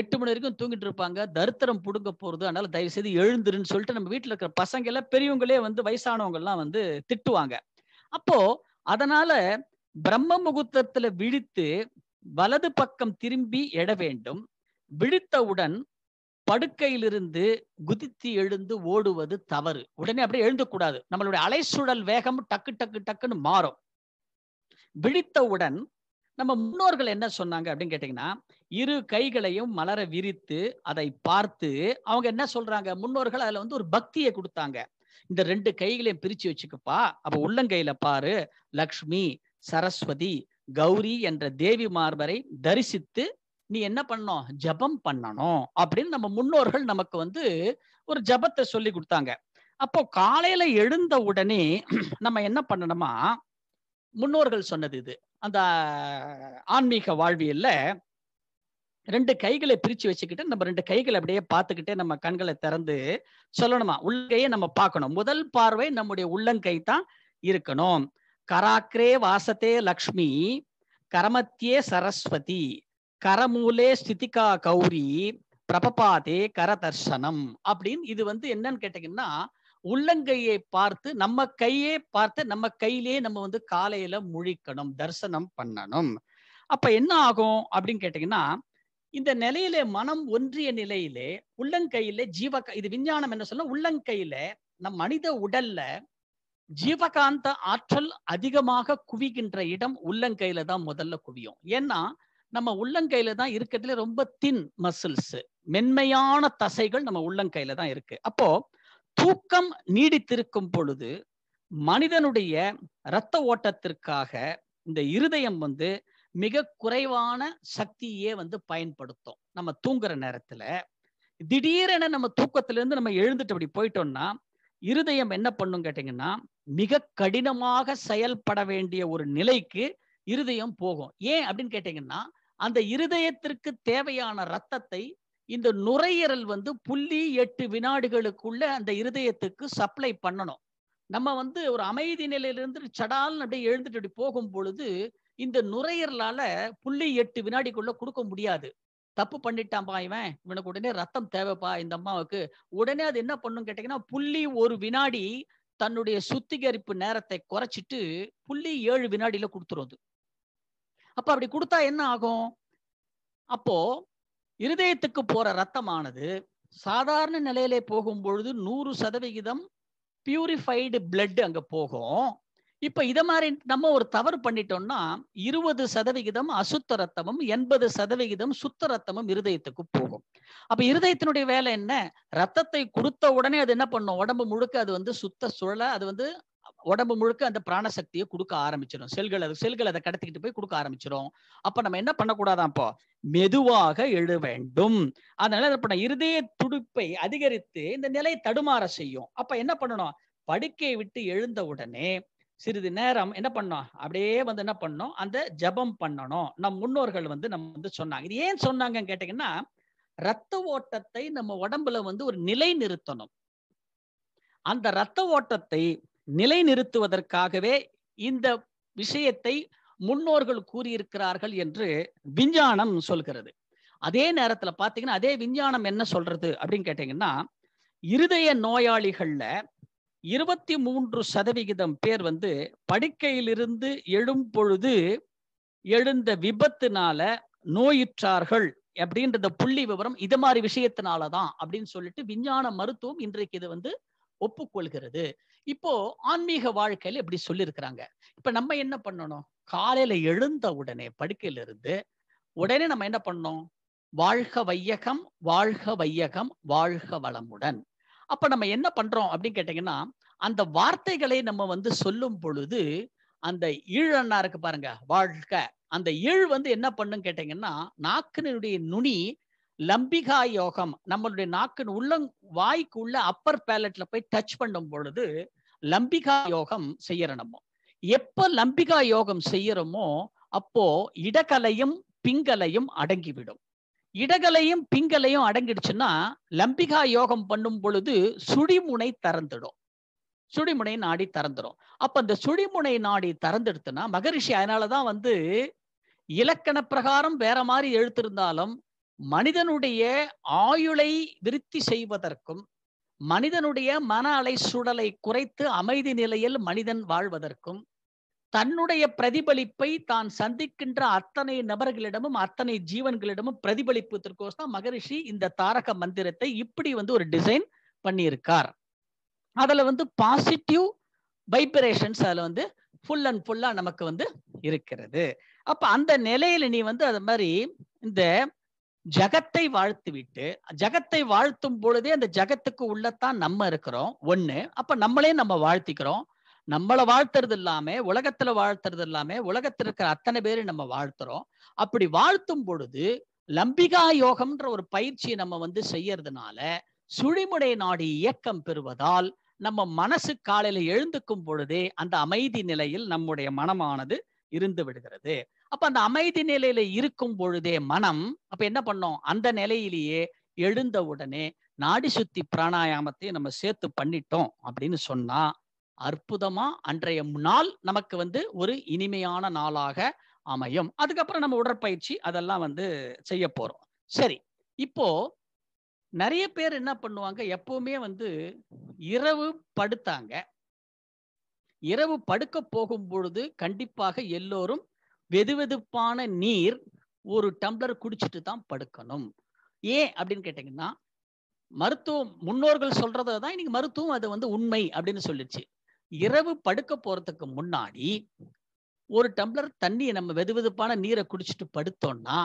எட்டு மணி வரைக்கும் தூங்கிட்டு இருப்பாங்க தரித்திரம் பிடுங்க போறது அதனால தயவு செய்து எழுந்துருன்னு சொல்லிட்டு நம்ம வீட்டில் இருக்கிற பசங்க எல்லாம் பெரியவங்களே வந்து வயசானவங்க எல்லாம் வந்து திட்டுவாங்க அப்போ அதனால பிரம்ம முகூர்த்தத்துல விழித்து வலது பக்கம் திரும்பி எட வேண்டும் விழித்தவுடன் படுக்கையிலிருந்து குதித்து எழுந்து ஓடுவது தவறு உடனே அப்படியே எழுந்துக்கூடாது நம்மளுடைய அலைச்சுடல் வேகம் டக்கு டக்கு டக்குன்னு மாறும் விழித்தவுடன் நம்ம முன்னோர்கள் என்ன சொன்னாங்க அப்படின்னு கேட்டீங்கன்னா இரு கைகளையும் மலர விரித்து அதை பார்த்து அவங்க என்ன சொல்றாங்க முன்னோர்கள் அதுல வந்து ஒரு பக்தியை கொடுத்தாங்க இந்த ரெண்டு கைகளையும் பிரிச்சு வச்சுக்கப்பா அப்ப உள்ளங்கையில பாரு லக்ஷ்மி சரஸ்வதி கௌரி என்ற தேவி மார்பரை தரிசித்து நீ என்ன பண்ணணும் ஜபம் பண்ணணும் அப்படின்னு நம்ம முன்னோர்கள் நமக்கு வந்து ஒரு ஜபத்தை சொல்லி கொடுத்தாங்க அப்போ காலையில எழுந்த உடனே நம்ம என்ன பண்ணணுமா முன்னோர்கள் சொன்னது இது அந்த ஆன்மீக வாழ்வியல்ல ரெண்டு கைகளை பிரிச்சு வச்சுக்கிட்டு நம்ம ரெண்டு கைகளை அப்படியே பார்த்துக்கிட்டே நம்ம கண்களை திறந்து சொல்லணுமா உள்ளங்கையை நம்ம பார்க்கணும் முதல் பார்வை நம்முடைய உள்ளங்கை தான் இருக்கணும் கராக்ரே வாசத்தே லக்ஷ்மி கரமத்தியே சரஸ்வதி கரமூலே ஸ்திதிகா கௌரி பிரபபாதே கரதர்ஷனம் அப்படின்னு இது வந்து என்னன்னு கேட்டீங்கன்னா உள்ளங்கையை பார்த்து நம்ம கையே பார்த்து நம்ம கையிலே நம்ம வந்து காலையில முழிக்கணும் தரிசனம் பண்ணணும் அப்ப என்ன ஆகும் அப்படின்னு கேட்டீங்கன்னா இந்த நிலையிலே மனம் ஒன்றிய நிலையிலே உள்ளங்கையில ஜீவ இது விஞ்ஞானம் என்ன சொல்ல உள்ளங்கையில நம் மனித உடல்ல ஜீவகாந்த ஆற்றல் அதிகமாக குவிகின்ற இடம் உள்ளங்கையில தான் முதல்ல குவியும் ஏன்னா நம்ம உள்ளங்கையில தான் இருக்கிறதுல ரொம்ப தின் மசில்ஸ் மென்மையான தசைகள் நம்ம உள்ளங்கையில தான் இருக்கு அப்போ தூக்கம் நீடித்திருக்கும் பொழுது மனிதனுடைய இரத்த ஓட்டத்திற்காக இந்த இருதயம் வந்து மிக குறைவான சக்தியே வந்து பயன்படுத்தும் நம்ம தூங்குற நேரத்துல திடீரென நம்ம தூக்கத்திலிருந்து நம்ம எழுந்துட்டு அப்படி போயிட்டோம்னா இருதயம் என்ன பண்ணும் கேட்டீங்கன்னா மிக கடினமாக செயல்பட வேண்டிய ஒரு நிலைக்கு இருதயம் போகும் ஏன் அப்படின்னு கேட்டீங்கன்னா அந்த இருதயத்திற்கு தேவையான ரத்தத்தை இந்த நுரையீரல் வந்து புள்ளி எட்டு வினாடிகளுக்குள்ள அந்த இருதயத்துக்கு சப்ளை பண்ணணும் நம்ம வந்து ஒரு அமைதி நிலையிலிருந்து சடால் அப்படியே எழுந்துட்டு போகும் பொழுது இந்த நுரையீரலால புள்ளி எட்டு வினாடிக்குள்ள கொடுக்க முடியாது தப்பு பண்ணிட்டான்பா இவன் இவனுக்கு உடனே ரத்தம் தேவைப்பா இந்த அம்மாவுக்கு உடனே அது என்ன பண்ணும் கேட்டீங்கன்னா புள்ளி ஒரு வினாடி தன்னுடைய சுத்திகரிப்பு நேரத்தை குறைச்சிட்டு புள்ளி ஏழு வினாடியில கொடுத்துருவது அப்ப அப்படி கொடுத்தா என்ன ஆகும் அப்போ இருதயத்துக்கு போற ரத்தமானது சாதாரண நிலையிலே போகும் பொழுது நூறு சதவிகிதம் பியூரிஃபைடு பிளட் அங்க போகும் இப்ப இத மாதிரி நம்ம ஒரு தவறு பண்ணிட்டோம்னா இருபது சதவிகிதம் அசுத்த ரத்தமும் எண்பது சதவிகிதம் சுத்த ரத்தமும் இருதயத்துக்கு போகும் அப்ப இருதயத்தினுடைய வேலை என்ன ரத்தத்தை கொடுத்த உடனே அது என்ன பண்ணும் உடம்பு முழுக்க அது வந்து சுத்த சுழல அது வந்து உடம்பு முழுக்க அந்த பிராணசக்தியை கொடுக்க ஆரம்பிச்சிடும் செல்கள் அது செல்கள் அதை கடத்திக்கிட்டு போய் கொடுக்க ஆரம்பிச்சிடும் அப்ப நம்ம என்ன பண்ணக்கூடாதான் இப்போ மெதுவாக எழ வேண்டும் அதனால என்ன பண்ண இருதய துடிப்பை அதிகரித்து இந்த நிலையை தடுமாற செய்யும் அப்ப என்ன பண்ணணும் படுக்கையை விட்டு எழுந்த உடனே சிறிது நேரம் என்ன பண்ணோம் அப்படியே வந்து என்ன பண்ணோம் அந்த ஜபம் பண்ணணும் நம் முன்னோர்கள் வந்து நம்ம வந்து சொன்னாங்க இது ஏன் சொன்னாங்கன்னு கேட்டீங்கன்னா ரத்த ஓட்டத்தை நம்ம உடம்புல வந்து ஒரு நிலை நிறுத்தணும் அந்த ரத்த ஓட்டத்தை நிலைநிறுத்துவதற்காகவே இந்த விஷயத்தை முன்னோர்கள் கூறியிருக்கிறார்கள் என்று விஞ்ஞானம் சொல்கிறது அதே நேரத்துல பாத்தீங்கன்னா அதே விஞ்ஞானம் என்ன சொல்றது அப்படின்னு கேட்டீங்கன்னா இருதய நோயாளிகள்ல இருபத்தி மூன்று சதவிகிதம் பேர் வந்து படுக்கையிலிருந்து எழும் பொழுது எழுந்த விபத்துனால நோயுற்றார்கள் அப்படின்றத புள்ளி விவரம் இது மாதிரி விஷயத்தினாலதான் அப்படின்னு சொல்லிட்டு விஞ்ஞான மருத்துவம் இன்றைக்கு இது வந்து ஒப்புக்கொள்கிறது இப்போ ஆன்மீக வாழ்க்கையில இப்படி சொல்லியிருக்கிறாங்க இப்ப நம்ம என்ன பண்ணணும் காலையில எழுந்த உடனே படுக்கையிலிருந்து உடனே நம்ம என்ன பண்ணணும் வாழ்க வையகம் வாழ்க வையகம் வாழ்க வளமுடன் அப்ப நம்ம என்ன பண்றோம் அப்படின்னு கேட்டீங்கன்னா அந்த வார்த்தைகளை நம்ம வந்து சொல்லும் பொழுது அந்த ஈழன்னா இருக்கு பாருங்க வாழ்க அந்த ஈழ் வந்து என்ன பண்ணுன்னு கேட்டீங்கன்னா நாக்கினுடைய நுனி லம்பிகா யோகம் நம்மளுடைய நாக்கின் உள்ள வாய்க்கு உள்ள அப்பர் பேலட்ல போய் டச் பண்ணும் பொழுது லம்பிகா யோகம் செய்யற நம்ம எப்ப லம்பிகா யோகம் செய்யறோமோ அப்போ இடகலையும் பிங்கலையும் அடங்கிவிடும் இடகலையும் பிங்கலையும் அடங்கிடுச்சுன்னா லம்பிகா யோகம் பண்ணும் பொழுது சுழிமுனை திறந்துடும் சுடிமுனை நாடி திறந்துடும் அப்ப அந்த சுழிமுனை நாடி திறந்துடுத்துனா மகரிஷி அதனாலதான் வந்து இலக்கண பிரகாரம் வேற மாதிரி எழுத்திருந்தாலும் மனிதனுடைய ஆயுளை விருத்தி செய்வதற்கும் மனிதனுடைய மன அலை சுடலை குறைத்து அமைதி நிலையில் மனிதன் வாழ்வதற்கும் தன்னுடைய பிரதிபலிப்பை தான் சந்திக்கின்ற அத்தனை நபர்களிடமும் அத்தனை ஜீவன்களிடமும் பிரதிபலிப்பதற்கோசம் மகரிஷி இந்த தாரக மந்திரத்தை இப்படி வந்து ஒரு டிசைன் பண்ணியிருக்கார் அதில் வந்து பாசிட்டிவ் வைப்ரேஷன்ஸ் அதில் வந்து ஃபுல் அண்ட் ஃபுல்லாக நமக்கு வந்து இருக்கிறது அப்போ அந்த நிலையில நீ வந்து அது மாதிரி இந்த ஜகத்தை விட்டு ஜகத்தை வாழ்த்தும் பொழுதே அந்த ஜகத்துக்கு உள்ளத்தான் நம்ம இருக்கிறோம் ஒண்ணு அப்ப நம்மளே நம்ம வாழ்த்திக்கிறோம் நம்மளை வாழ்த்துறது இல்லாம உலகத்துல வாழ்த்துறது இல்லாம உலகத்துல இருக்கிற அத்தனை பேரு நம்ம வாழ்த்துறோம் அப்படி வாழ்த்தும் பொழுது லம்பிகா யோகம்ன்ற ஒரு பயிற்சியை நம்ம வந்து செய்யறதுனால சுழிமுடை நாடி இயக்கம் பெறுவதால் நம்ம மனசு காலையில எழுந்துக்கும் பொழுதே அந்த அமைதி நிலையில் நம்முடைய மனமானது இருந்து விடுகிறது அப்ப அந்த அமைதி நிலையில இருக்கும் பொழுதே மனம் அப்ப என்ன பண்ணோம் அந்த நிலையிலேயே எழுந்த உடனே நாடி சுத்தி பிராணாயாமத்தை நம்ம சேர்த்து பண்ணிட்டோம் அப்படின்னு சொன்னா அற்புதமா அன்றைய நாள் நமக்கு வந்து ஒரு இனிமையான நாளாக அமையும் அதுக்கப்புறம் நம்ம உடற்பயிற்சி அதெல்லாம் வந்து செய்ய போறோம் சரி இப்போ நிறைய பேர் என்ன பண்ணுவாங்க எப்பவுமே வந்து இரவு படுத்தாங்க இரவு படுக்க போகும் பொழுது கண்டிப்பாக எல்லோரும் வெதுவெதுப்பான நீர் ஒரு டம்ளர் குடிச்சிட்டு தான் படுக்கணும் ஏன் அப்படின்னு கேட்டீங்கன்னா மருத்துவம் முன்னோர்கள் சொல்றதை தான் இன்னைக்கு மருத்துவம் அது வந்து உண்மை அப்படின்னு சொல்லிடுச்சு இரவு படுக்க போறதுக்கு முன்னாடி ஒரு டம்ளர் தண்ணியை நம்ம வெதுவெதுப்பான நீரை குடிச்சிட்டு படுத்தோம்னா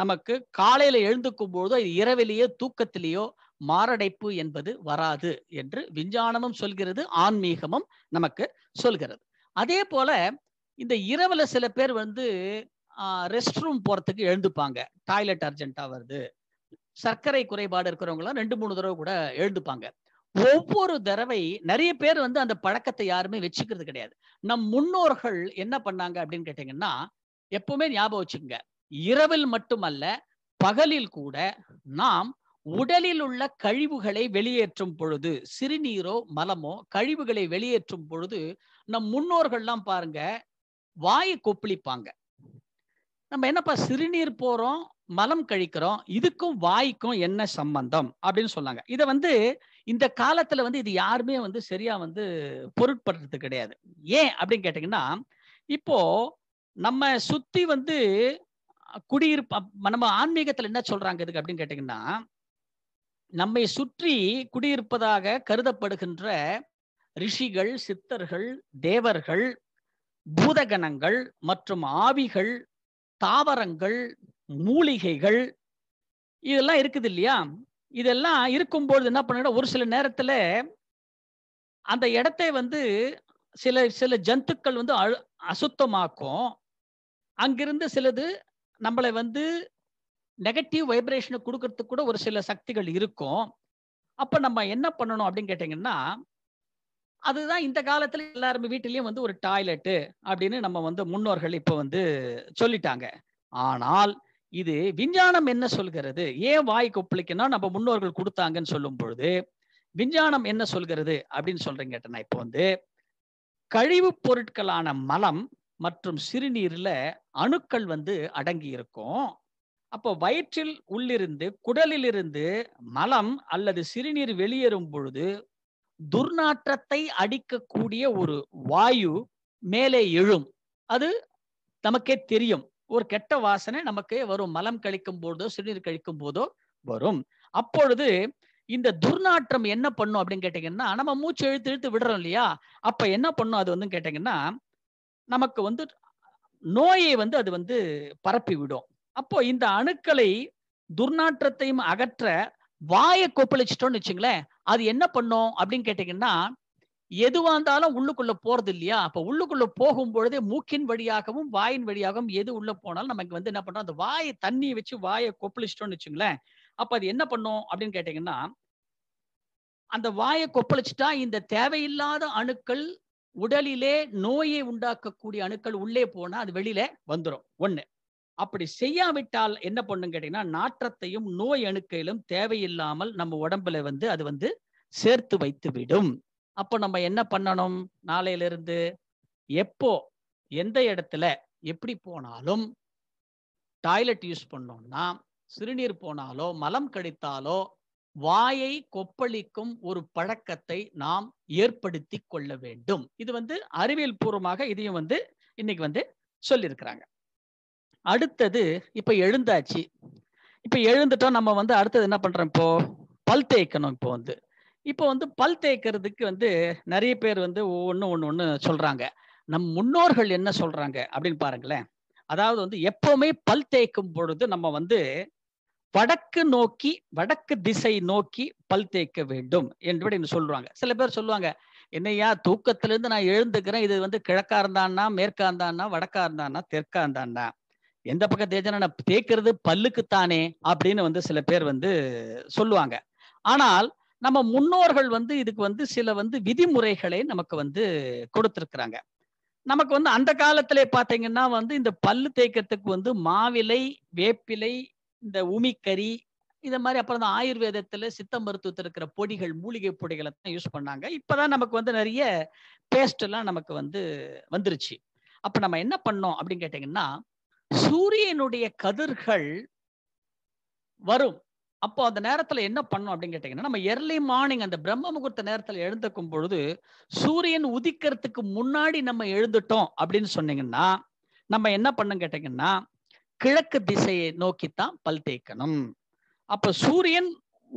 நமக்கு காலையில எழுந்துக்கும் போதோ இரவிலேயோ தூக்கத்திலேயோ மாரடைப்பு என்பது வராது என்று விஞ்ஞானமும் சொல்கிறது ஆன்மீகமும் நமக்கு சொல்கிறது அதே போல இந்த இரவுல சில பேர் வந்து ரெஸ்ட் ரூம் போறதுக்கு எழுந்துப்பாங்க டாய்லெட் அர்ஜென்ட்டா வருது சர்க்கரை குறைபாடு இருக்கிறவங்களாம் ரெண்டு மூணு தடவை கூட எழுந்துப்பாங்க ஒவ்வொரு தடவை நிறைய பேர் வந்து அந்த பழக்கத்தை யாருமே வச்சுக்கிறது கிடையாது நம் முன்னோர்கள் என்ன பண்ணாங்க அப்படின்னு கேட்டீங்கன்னா எப்பவுமே ஞாபகம் வச்சுக்கோங்க இரவில் மட்டுமல்ல பகலில் கூட நாம் உடலில் உள்ள கழிவுகளை வெளியேற்றும் பொழுது சிறுநீரோ மலமோ கழிவுகளை வெளியேற்றும் பொழுது நம் முன்னோர்கள்லாம் பாருங்க வாயை கொப்பளிப்பாங்க நம்ம என்னப்பா சிறுநீர் போறோம் மலம் கழிக்கிறோம் இதுக்கும் வாய்க்கும் என்ன சம்பந்தம் அப்படின்னு சொன்னாங்க இதை வந்து இந்த காலத்துல வந்து இது யாருமே வந்து சரியா வந்து பொருட்படுறது கிடையாது ஏன் அப்படின்னு கேட்டீங்கன்னா இப்போ நம்ம சுத்தி வந்து குடியிருப்ப நம்ம ஆன்மீகத்துல என்ன சொல்றாங்க இதுக்கு அப்படின்னு கேட்டீங்கன்னா நம்மை சுற்றி குடியிருப்பதாக கருதப்படுகின்ற ரிஷிகள் சித்தர்கள் தேவர்கள் பூதகணங்கள் மற்றும் ஆவிகள் தாவரங்கள் மூலிகைகள் இதெல்லாம் இருக்குது இல்லையா இதெல்லாம் இருக்கும்பொழுது என்ன பண்ண ஒரு சில நேரத்தில் அந்த இடத்தை வந்து சில சில ஜந்துக்கள் வந்து அழு அசுத்தமாக்கும் அங்கிருந்து சிலது நம்மளை வந்து நெகட்டிவ் வைப்ரேஷனை கொடுக்கறதுக்கு கூட ஒரு சில சக்திகள் இருக்கும் அப்போ நம்ம என்ன பண்ணணும் அப்படின்னு கேட்டிங்கன்னா அதுதான் இந்த காலத்துல எல்லாருமே வீட்டிலயும் வந்து ஒரு டாய்லெட்டு அப்படின்னு நம்ம வந்து முன்னோர்கள் இப்ப வந்து சொல்லிட்டாங்க ஆனால் இது விஞ்ஞானம் என்ன சொல்கிறது ஏன் வாய் கொப்பளிக்கணும் நம்ம முன்னோர்கள் கொடுத்தாங்கன்னு சொல்லும் பொழுது விஞ்ஞானம் என்ன சொல்கிறது அப்படின்னு சொல்றீங்க கேட்டனா இப்போ வந்து கழிவு பொருட்களான மலம் மற்றும் சிறுநீர்ல அணுக்கள் வந்து அடங்கி இருக்கும் அப்போ வயிற்றில் உள்ளிருந்து குடலிலிருந்து மலம் அல்லது சிறுநீர் வெளியேறும் பொழுது துர்நாற்றத்தை அடிக்கக்கூடிய ஒரு வாயு மேலே எழும் அது நமக்கே தெரியும் ஒரு கெட்ட வாசனை நமக்கே வரும் மலம் கழிக்கும் போதோ சிறுநீர் கழிக்கும் போதோ வரும் அப்பொழுது இந்த துர்நாற்றம் என்ன பண்ணும் அப்படின்னு கேட்டீங்கன்னா நம்ம மூச்சு இழுத்து இழுத்து விடுறோம் இல்லையா அப்ப என்ன பண்ணும் அது வந்து கேட்டீங்கன்னா நமக்கு வந்து நோயை வந்து அது வந்து பரப்பி விடும் அப்போ இந்த அணுக்களை துர்நாற்றத்தையும் அகற்ற வாயை கொப்பளிச்சிட்டோம்னு வச்சுங்களேன் அது என்ன பண்ணும் அப்படின்னு கேட்டீங்கன்னா எதுவா இருந்தாலும் உள்ளுக்குள்ள போறது இல்லையா அப்ப உள்ளுக்குள்ள போகும் பொழுதே மூக்கின் வழியாகவும் வாயின் வழியாகவும் எது உள்ள போனாலும் நமக்கு வந்து என்ன பண்றோம் அந்த வாயை தண்ணியை வச்சு வாயை கொப்பளிச்சிட்டோம்னு வச்சுங்களேன் அப்ப அது என்ன பண்ணும் அப்படின்னு கேட்டீங்கன்னா அந்த வாயை கொப்பளிச்சுட்டா இந்த தேவையில்லாத அணுக்கள் உடலிலே நோயை உண்டாக்கக்கூடிய அணுக்கள் உள்ளே போனா அது வெளியில வந்துடும் ஒண்ணு அப்படி செய்யாவிட்டால் என்ன பண்ணும் கேட்டீங்கன்னா நாற்றத்தையும் நோய் அணுக்கையிலும் தேவையில்லாமல் நம்ம உடம்புல வந்து அது வந்து சேர்த்து வைத்து விடும் அப்போ நம்ம என்ன பண்ணணும் நாளையிலிருந்து எப்போ எந்த இடத்துல எப்படி போனாலும் டாய்லெட் யூஸ் பண்ணோம்னா சிறுநீர் போனாலோ மலம் கடித்தாலோ வாயை கொப்பளிக்கும் ஒரு பழக்கத்தை நாம் ஏற்படுத்தி கொள்ள வேண்டும் இது வந்து அறிவியல் பூர்வமாக இதையும் வந்து இன்னைக்கு வந்து சொல்லியிருக்கிறாங்க அடுத்தது இப்ப எழுந்தாச்சு இப்ப எழுந்துட்டோம் நம்ம வந்து அடுத்தது என்ன பண்றோம் இப்போ பல் தேய்க்கணும் இப்போ வந்து இப்போ வந்து பல் தேய்க்கிறதுக்கு வந்து நிறைய பேர் வந்து ஒன்று ஒன்று ஒன்று சொல்றாங்க நம் முன்னோர்கள் என்ன சொல்றாங்க அப்படின்னு பாருங்களேன் அதாவது வந்து எப்பவுமே பல் தேய்க்கும் பொழுது நம்ம வந்து வடக்கு நோக்கி வடக்கு திசை நோக்கி பல் தேய்க்க வேண்டும் என்பதை சொல்றாங்க சில பேர் சொல்லுவாங்க என்னையா தூக்கத்திலிருந்து நான் எழுந்துக்கிறேன் இது வந்து கிழக்கா இருந்தான்னா மேற்கா இருந்தான்னா வடக்கா இருந்தான்னா தெற்கா இருந்தான்னா எந்த பக்கம் தேஜன தேய்க்கிறது பல்லுக்குத்தானே அப்படின்னு வந்து சில பேர் வந்து சொல்லுவாங்க ஆனால் நம்ம முன்னோர்கள் வந்து இதுக்கு வந்து சில வந்து விதிமுறைகளை நமக்கு வந்து கொடுத்துருக்குறாங்க நமக்கு வந்து அந்த காலத்துல பாத்தீங்கன்னா வந்து இந்த பல்லு தேய்க்கிறதுக்கு வந்து மாவிலை வேப்பிலை இந்த உமிக்கறி இந்த மாதிரி அப்புறம் தான் ஆயுர்வேதத்துல சித்த மருத்துவத்தில் இருக்கிற பொடிகள் மூலிகை பொடிகளை தான் யூஸ் பண்ணாங்க இப்பதான் நமக்கு வந்து நிறைய பேஸ்ட் எல்லாம் நமக்கு வந்து வந்துருச்சு அப்ப நம்ம என்ன பண்ணோம் அப்படின்னு கேட்டீங்கன்னா சூரியனுடைய கதிர்கள் வரும் அப்போ அந்த நேரத்தில் என்ன பண்ணும் அப்படின்னு கேட்டீங்கன்னா நம்ம எர்லி மார்னிங் அந்த பிரம்ம முகூர்த்த நேரத்தில் எழுந்துக்கும் பொழுது சூரியன் உதிக்கிறதுக்கு முன்னாடி நம்ம எழுந்துட்டோம் அப்படின்னு சொன்னீங்கன்னா நம்ம என்ன பண்ணும் கேட்டீங்கன்னா கிழக்கு திசையை நோக்கித்தான் பல் தேய்க்கணும் அப்ப சூரியன்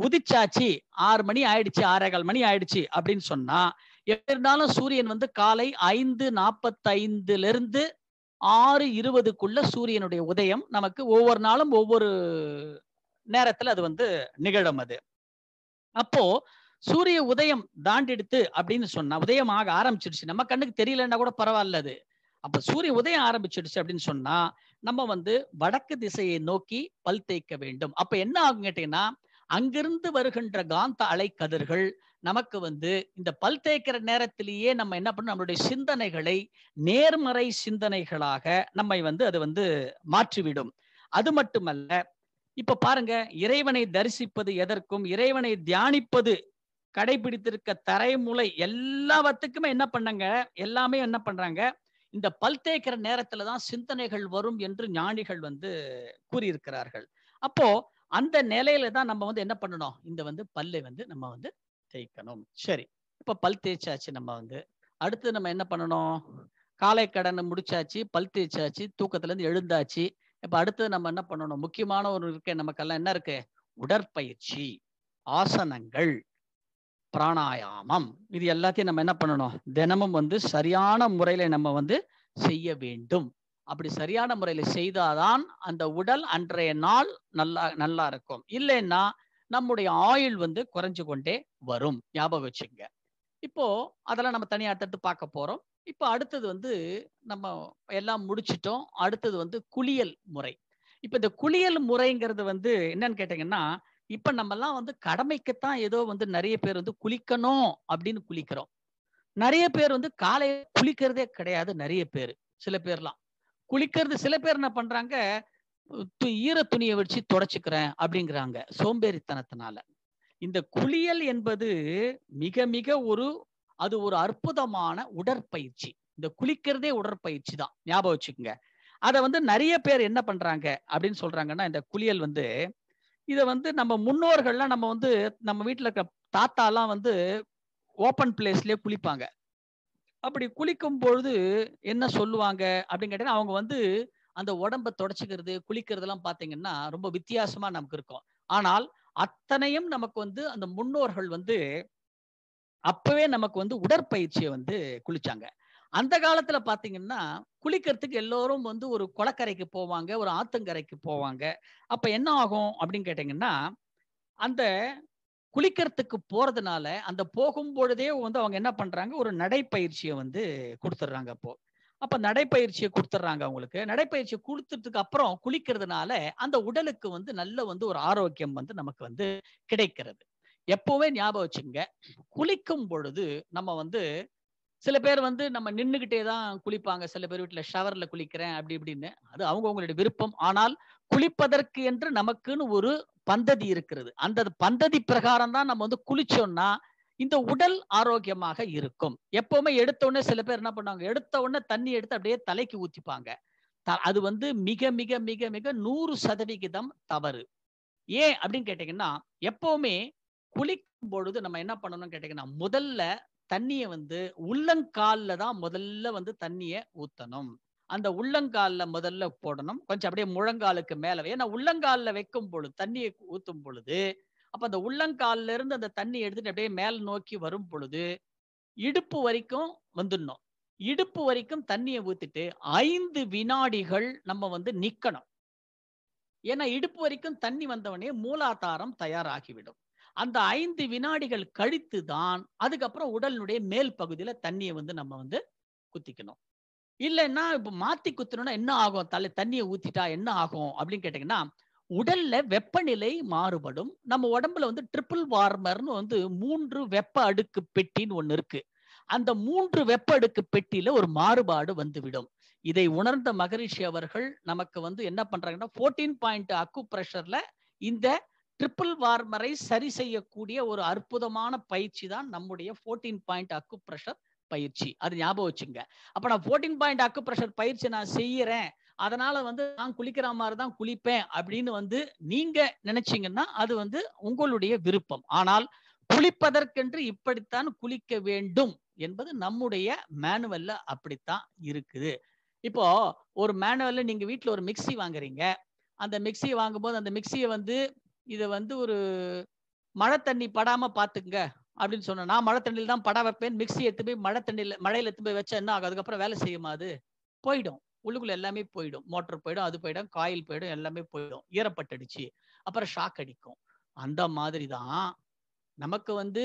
உதிச்சாச்சு ஆறு மணி ஆயிடுச்சு ஆறேகால் மணி ஆயிடுச்சு அப்படின்னு சொன்னா எப்படி இருந்தாலும் சூரியன் வந்து காலை ஐந்து ஐந்துல இருந்து ஆறு இருபதுக்குள்ள சூரியனுடைய உதயம் நமக்கு ஒவ்வொரு நாளும் ஒவ்வொரு நேரத்துல அது வந்து நிகழும் அது அப்போ சூரிய உதயம் தாண்டிடுத்து அப்படின்னு சொன்னா உதயம் ஆக ஆரம்பிச்சிடுச்சு நம்ம கண்ணுக்கு தெரியலன்னா கூட பரவாயில்ல அது அப்ப சூரிய உதயம் ஆரம்பிச்சிடுச்சு அப்படின்னு சொன்னா நம்ம வந்து வடக்கு திசையை நோக்கி பல் தேய்க்க வேண்டும் அப்ப என்ன ஆகும் கேட்டீங்கன்னா அங்கிருந்து வருகின்ற காந்த அலை கதிர்கள் நமக்கு வந்து இந்த பல் தேய்க்கிற நேரத்திலேயே நம்ம என்ன பண்ணணும் நம்மளுடைய சிந்தனைகளை நேர்மறை சிந்தனைகளாக நம்மை வந்து அது வந்து மாற்றிவிடும் அது மட்டுமல்ல இப்ப பாருங்க இறைவனை தரிசிப்பது எதற்கும் இறைவனை தியானிப்பது கடைபிடித்திருக்க தரைமுலை எல்லாவத்துக்குமே என்ன பண்ணங்க எல்லாமே என்ன பண்றாங்க இந்த பல் தேய்க்கிற நேரத்துல தான் சிந்தனைகள் வரும் என்று ஞானிகள் வந்து கூறியிருக்கிறார்கள் அப்போ அந்த நிலையில தான் நம்ம வந்து என்ன பண்ணணும் இந்த வந்து பல்லை வந்து நம்ம வந்து தேய்க்கணும் சரி இப்போ பல் தேய்ச்சாச்சு நம்ம வந்து அடுத்து நம்ம என்ன பண்ணணும் காலை கடன் முடிச்சாச்சு பல் தேய்ச்சாச்சு தூக்கத்துலேருந்து எழுந்தாச்சு இப்போ அடுத்து நம்ம என்ன பண்ணணும் முக்கியமான ஒரு இருக்கு நமக்கெல்லாம் என்ன இருக்கு உடற்பயிற்சி ஆசனங்கள் பிராணாயாமம் இது எல்லாத்தையும் நம்ம என்ன பண்ணணும் தினமும் வந்து சரியான முறையில நம்ம வந்து செய்ய வேண்டும் அப்படி சரியான முறையில செய்தாதான் அந்த உடல் அன்றைய நாள் நல்லா நல்லா இருக்கும் இல்லைன்னா நம்முடைய ஆயுள் வந்து குறைஞ்சு கொண்டே வரும் ஞாபகம் வச்சுங்க இப்போ அதெல்லாம் நம்ம தனியாக அடுத்தடுத்து பார்க்க போறோம் இப்போ அடுத்தது வந்து நம்ம எல்லாம் முடிச்சிட்டோம் அடுத்தது வந்து குளியல் முறை இப்போ இந்த குளியல் முறைங்கிறது வந்து என்னன்னு இப்ப இப்போ நம்மலாம் வந்து கடமைக்குத்தான் ஏதோ வந்து நிறைய பேர் வந்து குளிக்கணும் அப்படின்னு குளிக்கிறோம் நிறைய பேர் வந்து காலையில குளிக்கிறதே கிடையாது நிறைய பேர் சில பேர்லாம் குளிக்கிறது சில பேர் என்ன பண்றாங்க ஈர துணியை வச்சு தொடச்சுக்கிறேன் அப்படிங்கிறாங்க சோம்பேறித்தனத்தினால இந்த குளியல் என்பது மிக மிக ஒரு அது ஒரு அற்புதமான உடற்பயிற்சி இந்த குளிக்கிறதே உடற்பயிற்சி தான் ஞாபகம் வச்சுக்கோங்க அதை வந்து நிறைய பேர் என்ன பண்றாங்க அப்படின்னு சொல்றாங்கன்னா இந்த குளியல் வந்து இதை வந்து நம்ம முன்னோர்கள்லாம் நம்ம வந்து நம்ம வீட்டில் இருக்க தாத்தாலாம் வந்து ஓப்பன் பிளேஸ்லேயே குளிப்பாங்க அப்படி குளிக்கும் பொழுது என்ன சொல்லுவாங்க அப்படின்னு கேட்டீங்கன்னா அவங்க வந்து அந்த உடம்ப தொடச்சிக்கிறது குளிக்கிறதுலாம் பார்த்தீங்கன்னா ரொம்ப வித்தியாசமா நமக்கு இருக்கும் ஆனால் அத்தனையும் நமக்கு வந்து அந்த முன்னோர்கள் வந்து அப்பவே நமக்கு வந்து உடற்பயிற்சியை வந்து குளிச்சாங்க அந்த காலத்துல பாத்தீங்கன்னா குளிக்கிறதுக்கு எல்லோரும் வந்து ஒரு குளக்கரைக்கு போவாங்க ஒரு ஆத்தங்கரைக்கு போவாங்க அப்ப என்ன ஆகும் அப்படின்னு கேட்டீங்கன்னா அந்த குளிக்கிறதுக்கு போறதுனால அந்த போகும் பொழுதே வந்து அவங்க என்ன பண்றாங்க ஒரு நடைப்பயிற்சியை வந்து கொடுத்துட்றாங்க அப்போ அப்ப நடைப்பயிற்சியை கொடுத்துட்றாங்க அவங்களுக்கு நடைப்பயிற்சியை கொடுத்துட்டதுக்கு அப்புறம் குளிக்கிறதுனால அந்த உடலுக்கு வந்து நல்ல வந்து ஒரு ஆரோக்கியம் வந்து நமக்கு வந்து கிடைக்கிறது எப்பவுமே ஞாபகம் வச்சுங்க குளிக்கும் பொழுது நம்ம வந்து சில பேர் வந்து நம்ம நின்றுக்கிட்டே தான் குளிப்பாங்க சில பேர் வீட்டில் ஷவரில் குளிக்கிறேன் அப்படி இப்படின்னு அது அவங்கவுங்களுடைய விருப்பம் ஆனால் குளிப்பதற்கு என்று நமக்குன்னு ஒரு பந்ததி இருக்கிறது அந்த பந்ததி பிரகாரம் தான் நம்ம வந்து குளிச்சோம்னா இந்த உடல் ஆரோக்கியமாக இருக்கும் எப்பவுமே எடுத்த உடனே சில பேர் என்ன பண்ணுவாங்க எடுத்த உடனே தண்ணி எடுத்து அப்படியே தலைக்கு ஊத்திப்பாங்க அது வந்து மிக மிக மிக மிக நூறு சதவிகிதம் தவறு ஏன் அப்படின்னு கேட்டீங்கன்னா எப்பவுமே குளிக்கும் பொழுது நம்ம என்ன பண்ணணும்னு கேட்டீங்கன்னா முதல்ல தண்ணியை வந்து உள்ளங்கால்ல தான் முதல்ல வந்து தண்ணியை ஊத்தணும் அந்த உள்ளங்கால்ல முதல்ல போடணும் கொஞ்சம் அப்படியே முழங்காலுக்கு மேல ஏன்னா உள்ளங்கால்ல வைக்கும் பொழுது தண்ணியை ஊத்தும் பொழுது அப்ப அந்த உள்ளங்கால்ல இருந்து அந்த தண்ணி எடுத்துட்டு அப்படியே மேல நோக்கி வரும் பொழுது இடுப்பு வரைக்கும் வந்துடணும் இடுப்பு வரைக்கும் தண்ணியை ஊத்திட்டு ஐந்து வினாடிகள் நம்ம வந்து நிக்கணும் ஏன்னா இடுப்பு வரைக்கும் தண்ணி வந்தவனே மூலாதாரம் தயாராகிவிடும் அந்த ஐந்து வினாடிகள் கழித்து தான் அதுக்கப்புறம் உடலினுடைய மேல் பகுதியில தண்ணியை வந்து நம்ம வந்து குத்திக்கணும் இல்லைன்னா இப்போ மாத்தி குத்தணும்னா என்ன ஆகும் தலை தண்ணியை ஊத்திட்டா என்ன ஆகும் அப்படின்னு கேட்டீங்கன்னா உடல்ல வெப்பநிலை மாறுபடும் நம்ம உடம்புல வந்து ட்ரிபிள் வார்மர்னு வந்து மூன்று வெப்ப அடுக்கு பெட்டின்னு ஒண்ணு இருக்கு அந்த மூன்று வெப்ப அடுக்கு பெட்டியில ஒரு மாறுபாடு வந்துவிடும் இதை உணர்ந்த மகரிஷி அவர்கள் நமக்கு வந்து என்ன பண்றாங்கன்னா ஃபோர்டீன் பாயிண்ட் அக்கு பிரஷர்ல இந்த ட்ரிபிள் வார்மரை சரி செய்யக்கூடிய ஒரு அற்புதமான பயிற்சி தான் நம்முடைய ஃபோர்டீன் பாயிண்ட் அக்கு பிரஷர் பயிற்சி அது ஞாபகம் வச்சுங்க அப்ப நான் ஃபோர்டீன் பாயிண்ட் அக்கு பிரஷர் பயிற்சி நான் செய்யறேன் அதனால வந்து நான் குளிக்கிற மாதிரி தான் குளிப்பேன் அப்படின்னு வந்து நீங்க நினைச்சீங்கன்னா அது வந்து உங்களுடைய விருப்பம் ஆனால் குளிப்பதற்கென்று இப்படித்தான் குளிக்க வேண்டும் என்பது நம்முடைய மேனுவல்ல அப்படித்தான் இருக்குது இப்போ ஒரு மேனுவல்ல நீங்க வீட்டுல ஒரு மிக்சி வாங்குறீங்க அந்த மிக்சியை வாங்கும்போது அந்த மிக்சியை வந்து இதை வந்து ஒரு மழை தண்ணி படாம பாத்துங்க அப்படின்னு சொன்ன நான் மழை தண்ணியில் தான் பட வைப்பேன் மிக்சி எடுத்து போய் மழை தண்ணியில் மழையில் எடுத்து போய் வச்சா என்ன ஆகும் அதுக்கப்புறம் வேலை செய்யுமா அது போயிடும் உள்ளுக்குள்ள எல்லாமே போயிடும் மோட்டர் போயிடும் அது போயிடும் காயில் போயிடும் எல்லாமே போயிடும் ஈரப்பட்டுடுச்சு அப்புறம் ஷாக் அடிக்கும் அந்த மாதிரி தான் நமக்கு வந்து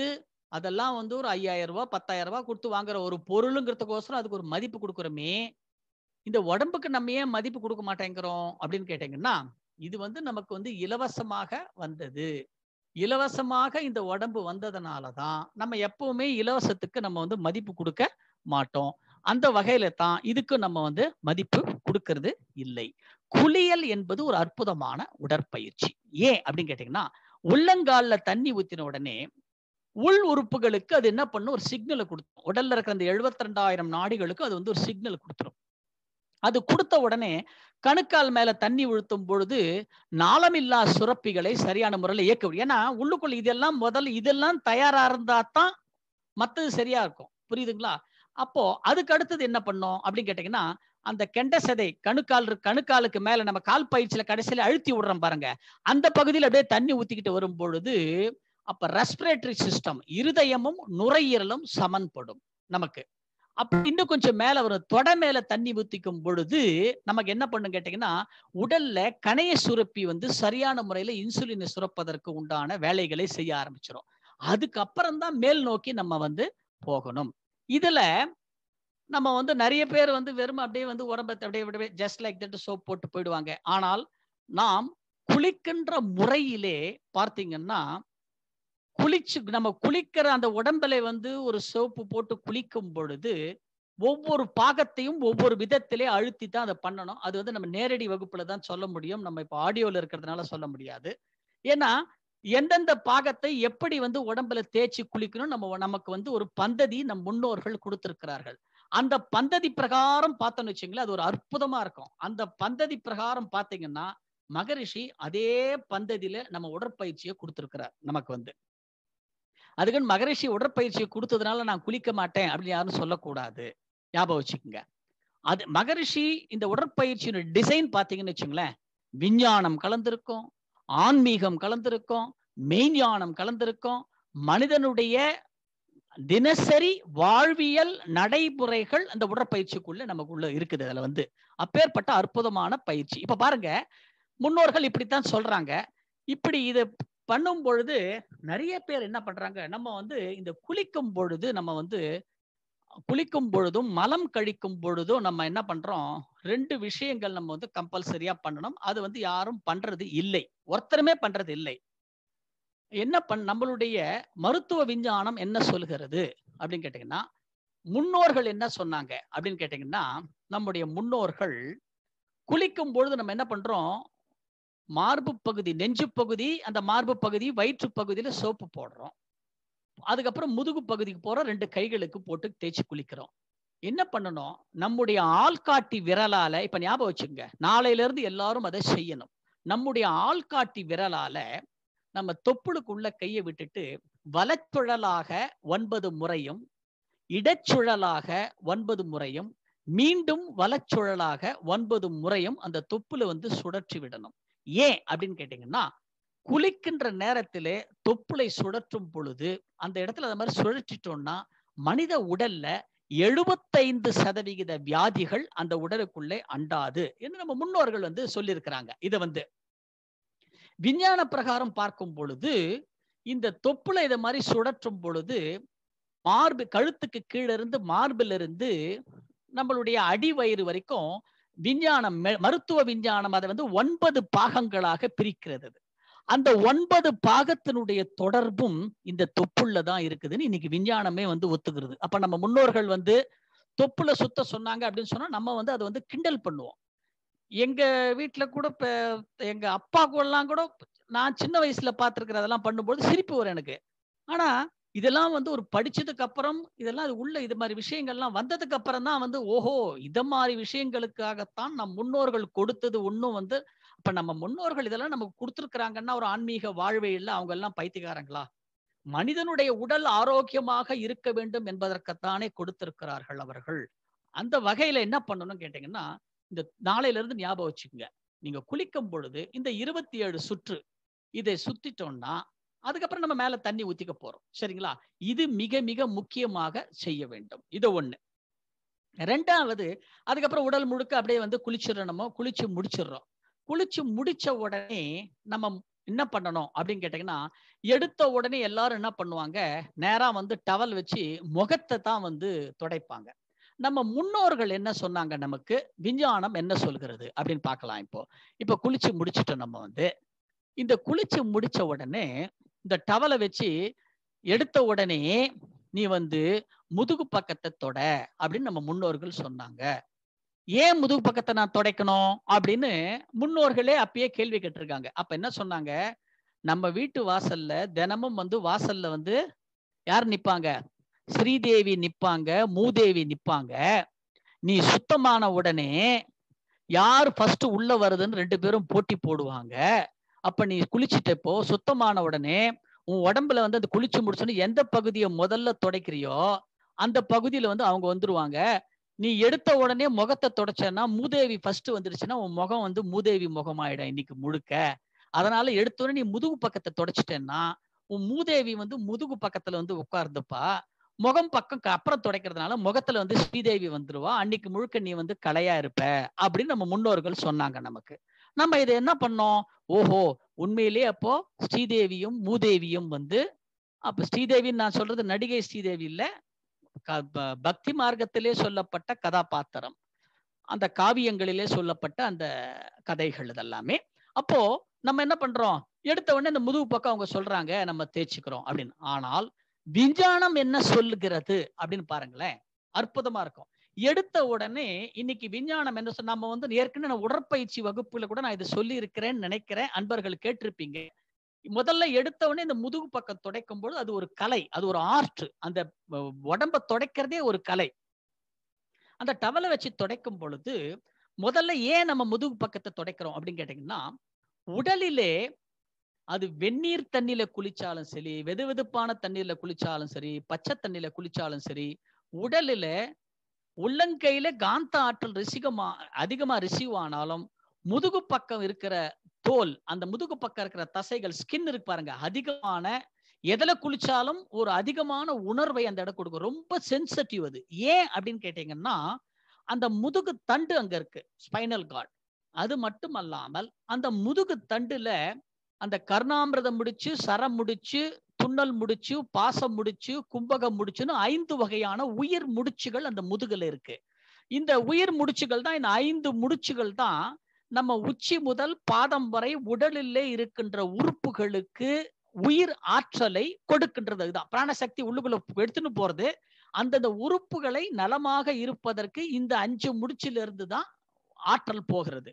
அதெல்லாம் வந்து ஒரு ஐயாயிரம் ரூபா பத்தாயிரம் ரூபாய் கொடுத்து வாங்குற ஒரு பொருளுங்கிறதுக்கோசரம் அதுக்கு ஒரு மதிப்பு கொடுக்குறோமே இந்த உடம்புக்கு நம்ம ஏன் மதிப்பு கொடுக்க மாட்டேங்கிறோம் அப்படின்னு கேட்டீங்கன்னா இது வந்து நமக்கு வந்து இலவசமாக வந்தது இலவசமாக இந்த உடம்பு வந்ததுனால தான் நம்ம எப்பவுமே இலவசத்துக்கு நம்ம வந்து மதிப்பு கொடுக்க மாட்டோம் அந்த வகையில தான் இதுக்கு நம்ம வந்து மதிப்பு கொடுக்கறது இல்லை குளியல் என்பது ஒரு அற்புதமான உடற்பயிற்சி ஏன் அப்படின்னு கேட்டீங்கன்னா உள்ளங்கால்ல தண்ணி ஊத்தின உடனே உள் உறுப்புகளுக்கு அது என்ன பண்ணும் ஒரு சிக்னலை கொடுத்துரும் உடல்ல இருக்கிற அந்த எழுபத்தி ரெண்டாயிரம் நாடுகளுக்கு அது வந்து ஒரு சிக்னல் கொடுத்துரும் அது கொடுத்த உடனே கணுக்கால் மேல தண்ணி உழுத்தும் பொழுது நாளமில்லா சுரப்பிகளை சரியான முறையில் இயக்க முடியும் ஏன்னா உள்ளுக்குள்ள இதெல்லாம் முதல்ல இதெல்லாம் தயாரா இருந்தா தான் மற்றது சரியா இருக்கும் புரியுதுங்களா அப்போ அதுக்கு அடுத்தது என்ன பண்ணோம் அப்படின்னு கேட்டீங்கன்னா அந்த கெண்ட சதை கணுக்கால் கணுக்காலுக்கு மேல நம்ம கால் பயிற்சியில கடைசியில அழுத்தி விடுறோம் பாருங்க அந்த பகுதியில் அப்படியே தண்ணி ஊத்திக்கிட்டு வரும் பொழுது அப்ப ரெஸ்பிரேட்டரி சிஸ்டம் இருதயமும் நுரையீரலும் சமன்படும் நமக்கு அப்படி இன்னும் கொஞ்சம் மேல வரும் தொடை மேல தண்ணி ஊத்திக்கும் பொழுது நமக்கு என்ன பண்ணும் கேட்டீங்கன்னா உடல்ல கணைய சுரப்பி வந்து சரியான முறையில இன்சுலினை சுரப்பதற்கு உண்டான வேலைகளை செய்ய ஆரம்பிச்சிடும் அதுக்கப்புறம் தான் மேல் நோக்கி நம்ம வந்து போகணும் இதுல நம்ம வந்து நிறைய பேர் வந்து வெறும் அப்படியே வந்து உடம்பத்தை அப்படியே விடவே ஜஸ்ட் லைக் தட் சோப் போட்டு போயிடுவாங்க ஆனால் நாம் குளிக்கின்ற முறையிலே பார்த்தீங்கன்னா குளிச்சு நம்ம குளிக்கிற அந்த உடம்புல வந்து ஒரு சோப்பு போட்டு குளிக்கும் பொழுது ஒவ்வொரு பாகத்தையும் ஒவ்வொரு விதத்திலே அழுத்தி தான் அதை பண்ணணும் அது வந்து நம்ம நேரடி வகுப்புல தான் சொல்ல முடியும் நம்ம இப்போ ஆடியோவில் இருக்கிறதுனால சொல்ல முடியாது ஏன்னா எந்தெந்த பாகத்தை எப்படி வந்து உடம்புல தேய்ச்சி குளிக்கணும் நம்ம நமக்கு வந்து ஒரு பந்ததி நம் முன்னோர்கள் கொடுத்திருக்கிறார்கள் அந்த பந்ததி பிரகாரம் பார்த்தோம்னு வச்சுங்களா அது ஒரு அற்புதமா இருக்கும் அந்த பந்ததி பிரகாரம் பார்த்தீங்கன்னா மகரிஷி அதே பந்ததியில நம்ம உடற்பயிற்சியை கொடுத்திருக்கிறார் நமக்கு வந்து அதுக்கு மகரிஷி உடற்பயிற்சியை கொடுத்ததுனால நான் குளிக்க மாட்டேன் அப்படின்னு யாரும் சொல்லக்கூடாது ஞாபகம் வச்சுக்கோங்க அது மகரிஷி இந்த உடற்பயிற்சியினுடைய டிசைன் பார்த்தீங்கன்னு வச்சுங்களேன் விஞ்ஞானம் கலந்திருக்கும் ஆன்மீகம் கலந்திருக்கும் மெய்ஞானம் கலந்திருக்கும் மனிதனுடைய தினசரி வாழ்வியல் நடைமுறைகள் அந்த உடற்பயிற்சிக்குள்ள உள்ள இருக்குது அதுல வந்து அப்பேற்பட்ட அற்புதமான பயிற்சி இப்ப பாருங்க முன்னோர்கள் இப்படித்தான் சொல்றாங்க இப்படி இது பண்ணும் பொழுது நிறைய பேர் என்ன பண்றாங்க நம்ம வந்து இந்த குளிக்கும் பொழுது நம்ம வந்து குளிக்கும் பொழுதும் மலம் கழிக்கும் பொழுதும் நம்ம என்ன பண்றோம் ரெண்டு விஷயங்கள் நம்ம வந்து கம்பல்சரியா பண்ணணும் அது வந்து யாரும் பண்றது இல்லை ஒருத்தருமே பண்றது இல்லை என்ன பண் நம்மளுடைய மருத்துவ விஞ்ஞானம் என்ன சொல்கிறது அப்படின்னு கேட்டீங்கன்னா முன்னோர்கள் என்ன சொன்னாங்க அப்படின்னு கேட்டீங்கன்னா நம்முடைய முன்னோர்கள் குளிக்கும் பொழுது நம்ம என்ன பண்றோம் மார்பு பகுதி நெஞ்சு பகுதி அந்த மார்பு பகுதி வயிற்று பகுதியில சோப்பு போடுறோம் அதுக்கப்புறம் முதுகு பகுதிக்கு போற ரெண்டு கைகளுக்கு போட்டு தேய்ச்சி குளிக்கிறோம் என்ன பண்ணணும் நம்முடைய ஆள்காட்டி விரலால இப்ப ஞாபகம் வச்சுங்க நாளையில இருந்து எல்லாரும் அதை செய்யணும் நம்முடைய ஆள்காட்டி விரலால நம்ம தொப்புளுக்குள்ள கையை விட்டுட்டு வலச்சுழலாக ஒன்பது முறையும் இடச்சுழலாக ஒன்பது முறையும் மீண்டும் வலச்சுழலாக ஒன்பது முறையும் அந்த தொப்புல வந்து சுழற்றி விடணும் ஏன் அப்படின்னு கேட்டீங்கன்னா குளிக்கின்ற நேரத்திலே தொப்புளை சுழற்றும் பொழுது அந்த இடத்துல அந்த மாதிரி சுழற்றிட்டோம்னா மனித உடல்ல எழுபத்தைந்து சதவிகித வியாதிகள் அந்த உடலுக்குள்ளே அண்டாது என்று நம்ம முன்னோர்கள் வந்து சொல்லியிருக்கிறாங்க இதை வந்து விஞ்ஞான பிரகாரம் பார்க்கும் பொழுது இந்த தொப்புல இதை மாதிரி சுழற்றும் பொழுது மார்பு கழுத்துக்கு கீழே இருந்து மார்பிலிருந்து நம்மளுடைய அடி வயிறு வரைக்கும் விஞ்ஞானம் மருத்துவ விஞ்ஞானம் அதை வந்து ஒன்பது பாகங்களாக பிரிக்கிறது அந்த ஒன்பது பாகத்தினுடைய தொடர்பும் இந்த தொப்புள்ள தான் இருக்குதுன்னு இன்னைக்கு விஞ்ஞானமே வந்து ஒத்துக்கிறது அப்ப நம்ம முன்னோர்கள் வந்து தொப்புல சுத்த சொன்னாங்க அப்படின்னு சொன்னா நம்ம வந்து அதை வந்து கிண்டல் பண்ணுவோம் எங்க வீட்டுல கூட எங்க அப்பா கூடலாம் கூட நான் சின்ன வயசுல பார்த்துருக்கிற அதெல்லாம் பண்ணும்போது சிரிப்பு வரும் எனக்கு ஆனா இதெல்லாம் வந்து ஒரு படிச்சதுக்கு அப்புறம் இதெல்லாம் அது உள்ள இது மாதிரி விஷயங்கள்லாம் வந்ததுக்கு அப்புறம் தான் வந்து ஓஹோ இத மாதிரி விஷயங்களுக்காகத்தான் நம் முன்னோர்கள் கொடுத்தது ஒன்றும் வந்து அப்ப நம்ம முன்னோர்கள் இதெல்லாம் நமக்கு கொடுத்துருக்குறாங்கன்னா ஒரு ஆன்மீக வாழ்வை இல்லை அவங்க எல்லாம் பைத்தியக்காரங்களா மனிதனுடைய உடல் ஆரோக்கியமாக இருக்க வேண்டும் என்பதற்குத்தானே கொடுத்திருக்கிறார்கள் அவர்கள் அந்த வகையில என்ன பண்ணணும்னு கேட்டீங்கன்னா இந்த நாளையில இருந்து ஞாபகம் வச்சுக்கோங்க நீங்க குளிக்கும் பொழுது இந்த இருபத்தி ஏழு சுற்று இதை சுத்திட்டோம்னா அதுக்கப்புறம் நம்ம மேல தண்ணி ஊத்திக்க போறோம் சரிங்களா இது மிக மிக முக்கியமாக செய்ய வேண்டும் இது ஒண்ணு ரெண்டாவது அதுக்கப்புறம் உடல் முழுக்க அப்படியே வந்து குளிச்சிடணுமோ குளிச்சு முடிச்சிடுறோம் குளிச்சு முடிச்ச உடனே நம்ம என்ன பண்ணணும் அப்படின்னு கேட்டீங்கன்னா எடுத்த உடனே எல்லாரும் என்ன பண்ணுவாங்க நேரா வந்து டவல் வச்சு முகத்தை தான் வந்து துடைப்பாங்க நம்ம முன்னோர்கள் என்ன சொன்னாங்க நமக்கு விஞ்ஞானம் என்ன சொல்கிறது அப்படின்னு பார்க்கலாம் இப்போ இப்போ குளிச்சு முடிச்சுட்டோம் நம்ம வந்து இந்த குளிச்சு முடிச்ச உடனே இந்த டவலை வச்சு எடுத்த உடனே நீ வந்து முதுகு பக்கத்தை தொட அப்படின்னு நம்ம முன்னோர்கள் சொன்னாங்க ஏன் முதுகு பக்கத்தை நான் துடைக்கணும் அப்படின்னு முன்னோர்களே அப்பயே கேள்வி கேட்டிருக்காங்க அப்ப என்ன சொன்னாங்க நம்ம வீட்டு வாசல்ல தினமும் வந்து வாசல்ல வந்து யார் நிப்பாங்க ஸ்ரீதேவி நிப்பாங்க மூதேவி நிப்பாங்க நீ சுத்தமான உடனே யார் ஃபர்ஸ்ட் உள்ள வருதுன்னு ரெண்டு பேரும் போட்டி போடுவாங்க அப்ப நீ குளிச்சுட்டப்போ சுத்தமான உடனே உன் உடம்புல வந்து அந்த குளிச்சு முடிச்சுன்னு எந்த பகுதியை முதல்ல துடைக்கிறியோ அந்த பகுதியில வந்து அவங்க வந்துருவாங்க நீ எடுத்த உடனே முகத்தை தொடச்சேன்னா மூதேவி ஃபர்ஸ்ட் வந்துருச்சுன்னா உன் முகம் வந்து மூதேவி முகமாயிடும் இன்னைக்கு முழுக்க அதனால எடுத்தோடனே நீ முதுகு பக்கத்தை தொடச்சிட்டேன்னா உன் மூதேவி வந்து முதுகு பக்கத்துல வந்து உட்கார்ந்துப்பா முகம் பக்கம் அப்புறம் துடைக்கிறதுனால முகத்துல வந்து ஸ்ரீதேவி வந்துருவா அன்னைக்கு முழுக்க நீ வந்து கலையா இருப்ப அப்படின்னு நம்ம முன்னோர்கள் சொன்னாங்க நமக்கு நம்ம இதை என்ன பண்ணோம் ஓஹோ உண்மையிலேயே அப்போ ஸ்ரீதேவியும் மூதேவியும் வந்து அப்ப ஸ்ரீதேவின்னு நான் சொல்றது நடிகை ஸ்ரீதேவி இல்லை பக்தி மார்க்கத்திலே சொல்லப்பட்ட கதாபாத்திரம் அந்த காவியங்களிலே சொல்லப்பட்ட அந்த கதைகள் இதெல்லாமே அப்போ நம்ம என்ன பண்றோம் எடுத்த உடனே இந்த முதுகு பக்கம் அவங்க சொல்றாங்க நம்ம தேய்ச்சிக்கிறோம் அப்படின்னு ஆனால் விஞ்ஞானம் என்ன சொல்லுகிறது அப்படின்னு பாருங்களேன் அற்புதமா இருக்கும் எடுத்த உடனே இன்னைக்கு விஞ்ஞானம் என்ன நம்ம வந்து ஏற்கனவே உடற்பயிற்சி வகுப்புல கூட நான் இதை சொல்லி இருக்கிறேன்னு நினைக்கிறேன் அன்பர்கள் கேட்டிருப்பீங்க முதல்ல எடுத்தவொடனே இந்த முதுகு பக்கம் துடைக்கும் பொழுது அது ஒரு கலை அது ஒரு ஆர்ட் அந்த உடம்ப துடைக்கிறதே ஒரு கலை அந்த டவலை வச்சு துடைக்கும் பொழுது முதல்ல ஏன் நம்ம முதுகு பக்கத்தை துடைக்கிறோம் அப்படின்னு கேட்டீங்கன்னா உடலிலே அது வெந்நீர் தண்ணியில குளிச்சாலும் சரி வெது வெதுப்பான தண்ணீர்ல குளிச்சாலும் சரி பச்சை தண்ணியில குளிச்சாலும் சரி உடலில உள்ளங்கையில காந்த ஆற்றல் ரிசிகமா அதிகமா ரிசீவ் ஆனாலும் முதுகு பக்கம் இருக்கிற தோல் அந்த முதுகு பக்கம் இருக்கிற தசைகள் ஸ்கின் இருக்கு பாருங்க அதிகமான எதில் குளிச்சாலும் ஒரு அதிகமான உணர்வை அந்த இடம் கொடுக்கும் ரொம்ப சென்சிட்டிவ் அது ஏன் அப்படின்னு கேட்டீங்கன்னா அந்த முதுகு தண்டு அங்கே இருக்கு ஸ்பைனல் கார்டு அது மட்டும் அல்லாமல் அந்த முதுகு தண்டுல அந்த கர்ணாமிரதம் முடிச்சு சரம் முடிச்சு துண்ணல் முடிச்சு பாசம் முடிச்சு கும்பகம் முடிச்சுன்னு ஐந்து வகையான உயிர் முடிச்சுகள் அந்த முதுகுல இருக்கு இந்த உயிர் முடிச்சுகள் தான் இந்த ஐந்து முடிச்சுகள் தான் நம்ம உச்சி முதல் பாதம் வரை உடலிலே இருக்கின்ற உறுப்புகளுக்கு உயிர் ஆற்றலை கொடுக்கின்றது இதுதான் பிராணசக்தி உள்ளுக்குள்ள எடுத்துன்னு போறது அந்தந்த உறுப்புகளை நலமாக இருப்பதற்கு இந்த அஞ்சு முடிச்சிலிருந்து தான் ஆற்றல் போகிறது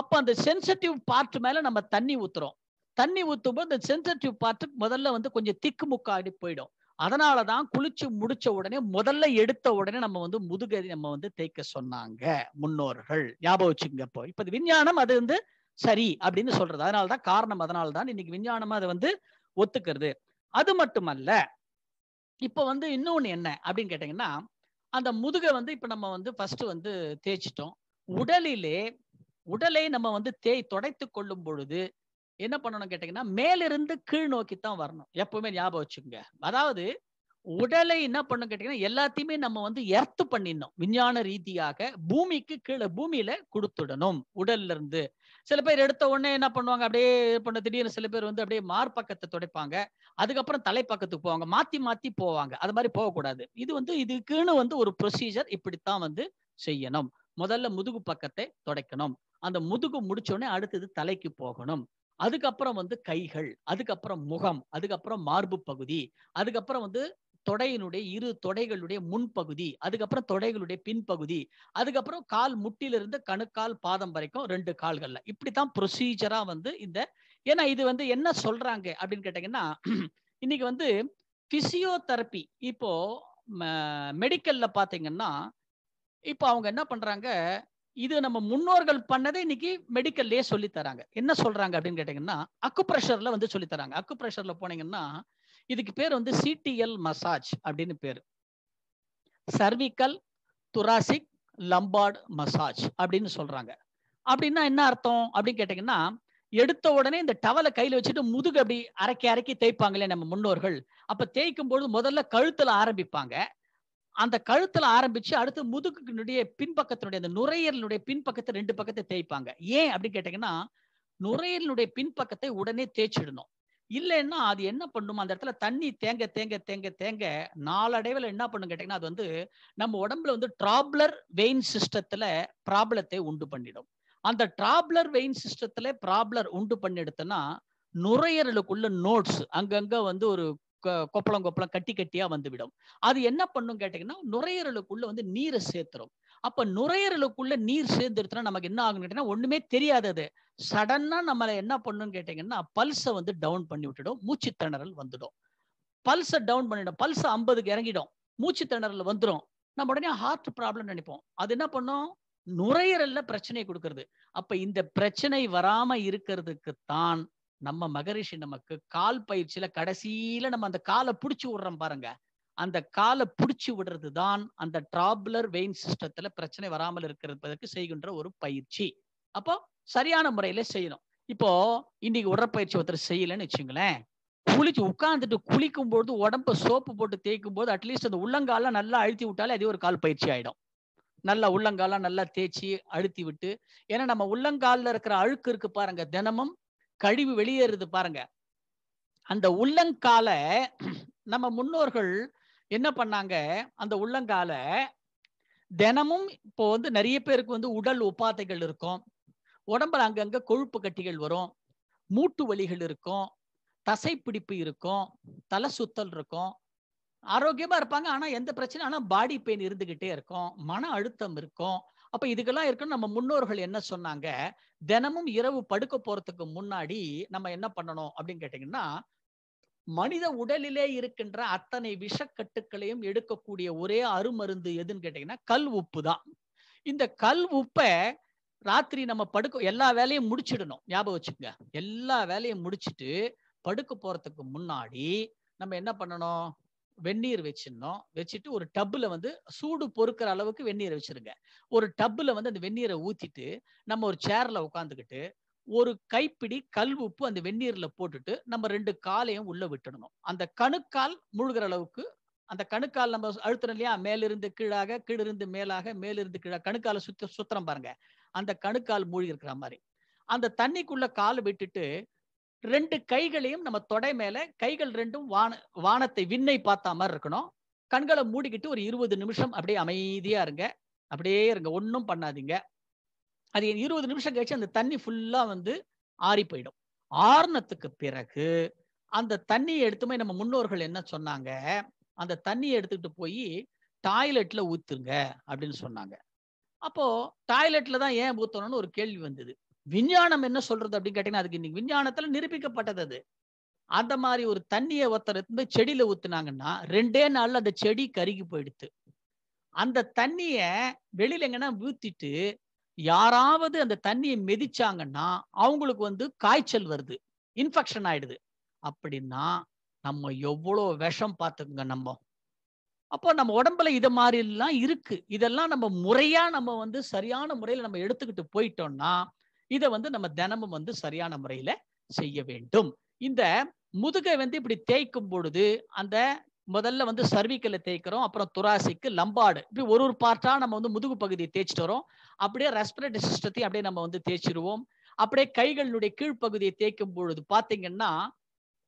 அப்ப அந்த சென்சிட்டிவ் பார்ட் மேல நம்ம தண்ணி ஊத்துறோம் தண்ணி ஊத்தும் போது அந்த சென்சிட்டிவ் பார்ட் முதல்ல வந்து கொஞ்சம் திக்குமுக்காடி போயிடும் தான் குளிச்சு முடிச்ச உடனே முதல்ல எடுத்த உடனே நம்ம வந்து முதுகதி நம்ம வந்து தேய்க்க சொன்னாங்க முன்னோர்கள் ஞாபகம் வச்சுங்க இப்போ இப்போ விஞ்ஞானம் அது வந்து சரி அப்படின்னு சொல்றது தான் காரணம் தான் இன்னைக்கு விஞ்ஞானமா அதை வந்து ஒத்துக்கிறது அது மட்டுமல்ல இப்போ வந்து இன்னொன்று என்ன அப்படின்னு கேட்டிங்கன்னா அந்த முதுகை வந்து இப்போ நம்ம வந்து ஃபர்ஸ்ட் வந்து தேய்ச்சிட்டோம் உடலிலே உடலை நம்ம வந்து தேய் தொடைத்து கொள்ளும் பொழுது என்ன பண்ணணும் கேட்டீங்கன்னா மேலிருந்து கீழ் நோக்கி தான் வரணும் எப்பவுமே ஞாபகம் வச்சுக்கோங்க அதாவது உடலை என்ன பண்ணும் கேட்டீங்கன்னா எல்லாத்தையுமே நம்ம வந்து எர்த்து பண்ணிடணும் விஞ்ஞான ரீதியாக பூமிக்கு கீழே பூமியில கொடுத்துடணும் உடல்ல இருந்து சில பேர் எடுத்த உடனே என்ன பண்ணுவாங்க அப்படியே பண்ண திடீர்னு சில பேர் வந்து அப்படியே மார்பக்கத்தை துடைப்பாங்க அதுக்கப்புறம் தலைப்பக்கத்துக்கு போவாங்க மாத்தி மாத்தி போவாங்க அது மாதிரி போகக்கூடாது இது வந்து இதுக்குன்னு வந்து ஒரு ப்ரொசீஜர் இப்படித்தான் வந்து செய்யணும் முதல்ல முதுகு பக்கத்தை துடைக்கணும் அந்த முதுகு முடிச்சோடனே அடுத்தது தலைக்கு போகணும் அதுக்கப்புறம் வந்து கைகள் அதுக்கப்புறம் முகம் அதுக்கப்புறம் மார்பு பகுதி அதுக்கப்புறம் வந்து தொடையினுடைய இரு தொடைகளுடைய முன்பகுதி அதுக்கப்புறம் தொடைகளுடைய பின்பகுதி அதுக்கப்புறம் கால் முட்டிலிருந்து கணுக்கால் பாதம் வரைக்கும் ரெண்டு கால்கள்ல இப்படித்தான் ப்ரொசீஜரா வந்து இந்த ஏன்னா இது வந்து என்ன சொல்றாங்க அப்படின்னு கேட்டீங்கன்னா *clears throat* இன்னைக்கு வந்து பிசியோதெரப்பி இப்போ மெடிக்கல்ல பாத்தீங்கன்னா இப்போ அவங்க என்ன பண்றாங்க இது நம்ம முன்னோர்கள் பண்ணதை இன்னைக்கு மெடிக்கல்லே சொல்லி தராங்க என்ன சொல்றாங்க அப்படின்னு கேட்டீங்கன்னா அக்கு ப்ரெஷர்ல வந்து சொல்லி தராங்க அக்கு ப்ரெஷர்ல போனீங்கன்னா இதுக்கு பேர் வந்து சிடிஎல் மசாஜ் அப்படின்னு பேர் சர்விக்கல் துராசிக் லம்பார்டு மசாஜ் அப்படின்னு சொல்றாங்க அப்படின்னா என்ன அர்த்தம் அப்படின்னு கேட்டீங்கன்னா எடுத்த உடனே இந்த டவலை கையில் வச்சுட்டு முதுகு அப்படி அரைக்கி அரைக்கி தேய்ப்பாங்களே நம்ம முன்னோர்கள் அப்ப தேய்க்கும் பொழுது முதல்ல கழுத்துல ஆரம்பிப்பாங்க அந்த கழுத்துல ஆரம்பிச்சு அடுத்து முதுகுனுடைய பின்பக்கத்தினுடைய அந்த நுரையீரலுடைய பின்பக்கத்தை ரெண்டு பக்கத்தை தேய்ப்பாங்க ஏன் அப்படின்னு கேட்டீங்கன்னா நுரையீரலுடைய பின்பக்கத்தை உடனே தேய்ச்சிடணும் இல்லைன்னா அது என்ன பண்ணும் அந்த இடத்துல தண்ணி தேங்க தேங்க தேங்க தேங்க நாளடைவில் என்ன பண்ணும் கேட்டீங்கன்னா அது வந்து நம்ம உடம்புல வந்து டிராப்லர் வெயின் சிஸ்டத்துல ப்ராப்ளத்தை உண்டு பண்ணிடும் அந்த டிராப்லர் வெயின் சிஸ்டத்துல ப்ராப்ளர் உண்டு பண்ணி எடுத்தோன்னா நுரையீரலுக்குள்ள நோட்ஸ் அங்கங்க வந்து ஒரு கொப்பளம் கொப்பளம் கட்டி கட்டியா வந்துவிடும் அது என்ன பண்ணும் கேட்டீங்கன்னா நுரையீரலுக்குள்ள வந்து நீரை சேர்த்துரும் அப்ப நுரையீரலுக்குள்ள நீர் சேர்ந்துருத்துனா நமக்கு என்ன ஆகும் கேட்டீங்கன்னா ஒண்ணுமே தெரியாதது சடனா நம்மளை என்ன பண்ணுன்னு கேட்டீங்கன்னா பல்சை வந்து டவுன் பண்ணி விட்டுடும் மூச்சு திணறல் வந்துடும் பல்சை டவுன் பண்ணிடும் பல்ஸ் ஐம்பதுக்கு இறங்கிடும் மூச்சு திணறல் வந்துடும் நம்ம உடனே ஹார்ட் ப்ராப்ளம் நினைப்போம் அது என்ன பண்ணும் நுரையீரல்ல பிரச்சனை கொடுக்கறது அப்ப இந்த பிரச்சனை வராம இருக்கிறதுக்கு தான் நம்ம மகரிஷி நமக்கு கால் பயிற்சியில கடைசியில நம்ம அந்த காலை பிடிச்சி விடுறோம் பாருங்க அந்த காலை பிடிச்சி விடுறது தான் அந்த டிராபுலர் வெயின் சிஸ்டத்துல பிரச்சனை வராமல் இருக்கிறதுக்கு செய்கின்ற ஒரு பயிற்சி அப்போ சரியான முறையில செய்யணும் இப்போ இன்னைக்கு உடற்பயிற்சி ஒருத்தர் செய்யலன்னு வச்சுங்களேன் குளிச்சு உட்காந்துட்டு குளிக்கும் போது உடம்ப சோப்பு போட்டு தேய்க்கும் போது அட்லீஸ்ட் அந்த உள்ளங்கால நல்லா அழுத்தி விட்டாலே அதே ஒரு கால் பயிற்சி ஆயிடும் நல்லா உள்ளங்காலாம் நல்லா தேய்ச்சி அழுத்தி விட்டு ஏன்னா நம்ம உள்ளங்காலில் இருக்கிற அழுக்கு இருக்கு பாருங்க தினமும் கழிவு வெளியேறுது பாருங்க அந்த உள்ளங்கால நம்ம முன்னோர்கள் என்ன பண்ணாங்க அந்த உள்ளங்கால தினமும் இப்போ வந்து நிறைய பேருக்கு வந்து உடல் உப்பாத்தைகள் இருக்கும் உடம்புல அங்கங்க கொழுப்பு கட்டிகள் வரும் மூட்டு வலிகள் இருக்கும் தசைப்பிடிப்பு இருக்கும் தலை சுத்தல் இருக்கும் ஆரோக்கியமா இருப்பாங்க ஆனா எந்த பிரச்சனை ஆனா பாடி பெயின் இருந்துகிட்டே இருக்கும் மன அழுத்தம் இருக்கும் அப்ப இதுக்கெல்லாம் இருக்குன்னு நம்ம முன்னோர்கள் என்ன சொன்னாங்க தினமும் இரவு படுக்க போறதுக்கு முன்னாடி நம்ம என்ன பண்ணணும் அப்படின்னு கேட்டீங்கன்னா மனித உடலிலே இருக்கின்ற அத்தனை விஷக்கட்டுக்களையும் எடுக்கக்கூடிய ஒரே அருமருந்து எதுன்னு கேட்டீங்கன்னா கல் உப்பு தான் இந்த கல் உப்பை ராத்திரி நம்ம படுக்க எல்லா வேலையும் முடிச்சிடணும் ஞாபகம் வச்சுக்கோங்க எல்லா வேலையும் முடிச்சிட்டு படுக்க போறதுக்கு முன்னாடி நம்ம என்ன பண்ணணும் வெந்நீர் வச்சிடணும் வச்சுட்டு ஒரு டப்பில் வந்து சூடு பொறுக்கிற அளவுக்கு வெந்நீரை வச்சிருங்க ஒரு டப்பில் வந்து அந்த வெந்நீரை ஊற்றிட்டு நம்ம ஒரு சேரில் உட்காந்துக்கிட்டு ஒரு கைப்பிடி கல் உப்பு அந்த வெந்நீரில் போட்டுட்டு நம்ம ரெண்டு காலையும் உள்ளே விட்டுடணும் அந்த கணுக்கால் முழுகிற அளவுக்கு அந்த கணுக்கால் நம்ம அழுத்தணும் இல்லையா மேலிருந்து கீழாக கீழிருந்து மேலாக மேலிருந்து கீழாக கணுக்கால் சுத்த சுத்திரம் பாருங்க அந்த கணுக்கால் மூழ்கி இருக்கிற மாதிரி அந்த தண்ணிக்குள்ள காலை விட்டுட்டு ரெண்டு கைகளையும் நம்ம தொடை மேல கைகள் ரெண்டும் வான வானத்தை விண்ணை பார்த்த மாதிரி இருக்கணும் கண்களை மூடிக்கிட்டு ஒரு இருபது நிமிஷம் அப்படியே அமைதியா இருங்க அப்படியே இருங்க ஒன்றும் பண்ணாதீங்க அது இருபது நிமிஷம் கழிச்சு அந்த தண்ணி ஃபுல்லா வந்து ஆறி போயிடும் ஆறுனத்துக்கு பிறகு அந்த தண்ணியை எடுத்துமே நம்ம முன்னோர்கள் என்ன சொன்னாங்க அந்த தண்ணியை எடுத்துக்கிட்டு போய் டாய்லெட்ல ஊத்துங்க அப்படின்னு சொன்னாங்க அப்போ டாய்லெட்ல தான் ஏன் ஊத்தணும்னு ஒரு கேள்வி வந்தது விஞ்ஞானம் என்ன சொல்றது அப்படின்னு கேட்டீங்கன்னா அதுக்கு இன்னைக்கு விஞ்ஞானத்துல நிரூபிக்கப்பட்டது அது அந்த மாதிரி ஒரு தண்ணியை ஒத்தரத்து போய் செடியில ஊத்துனாங்கன்னா ரெண்டே நாள்ல அந்த செடி கருகி போயிடுத்து அந்த தண்ணிய வெளியில எங்கன்னா ஊத்திட்டு யாராவது அந்த தண்ணியை மிதிச்சாங்கன்னா அவங்களுக்கு வந்து காய்ச்சல் வருது இன்ஃபெக்ஷன் ஆயிடுது அப்படின்னா நம்ம எவ்வளோ விஷம் பார்த்துக்கோங்க நம்ம அப்போ நம்ம உடம்புல இது மாதிரிலாம் இருக்கு இதெல்லாம் நம்ம முறையா நம்ம வந்து சரியான முறையில நம்ம எடுத்துக்கிட்டு போயிட்டோம்னா இதை வந்து நம்ம தினமும் வந்து சரியான முறையில செய்ய வேண்டும் இந்த முதுகை வந்து இப்படி தேய்க்கும் பொழுது அந்த முதல்ல வந்து சர்விக்கல தேய்க்கிறோம் அப்புறம் துராசிக்கு லம்பாடு இப்படி ஒரு ஒரு பார்ட்டா நம்ம வந்து முதுகு பகுதியை தேய்ச்சிட்டு வரோம் அப்படியே ரெஸ்பிரேட்டரி சிஸ்டத்தையும் அப்படியே நம்ம வந்து தேய்ச்சிடுவோம் அப்படியே கைகளினுடைய கீழ்ப்பகுதியை தேய்க்கும் பொழுது பாத்தீங்கன்னா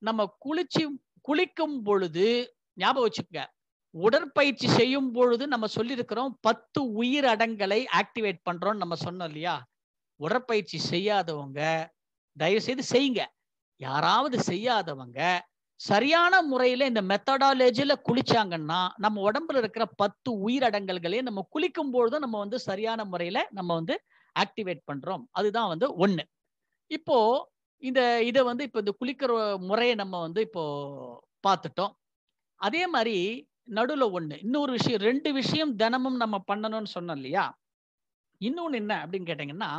நம்ம குளிச்சு குளிக்கும் பொழுது ஞாபகம் வச்சுக்கோங்க உடற்பயிற்சி செய்யும் பொழுது நம்ம சொல்லியிருக்கிறோம் பத்து உயிரடங்களை ஆக்டிவேட் பண்ணுறோம்னு நம்ம சொன்னோம் இல்லையா உடற்பயிற்சி செய்யாதவங்க தயவு செய்து செய்யுங்க யாராவது செய்யாதவங்க சரியான முறையில இந்த மெத்தடாலஜியில குளிச்சாங்கன்னா நம்ம உடம்புல இருக்கிற பத்து உயிரடங்கல்களையும் நம்ம குளிக்கும் பொழுதும் நம்ம வந்து சரியான முறையில நம்ம வந்து ஆக்டிவேட் பண்றோம் அதுதான் வந்து ஒண்ணு இப்போ இந்த இதை வந்து இப்போ இந்த குளிக்கிற முறையை நம்ம வந்து இப்போ பார்த்துட்டோம் அதே மாதிரி நடுவில் ஒன்று இன்னொரு விஷயம் ரெண்டு விஷயம் தினமும் நம்ம பண்ணணும்னு சொன்னோம் இல்லையா இன்னொன்று என்ன அப்படின்னு கேட்டிங்கன்னா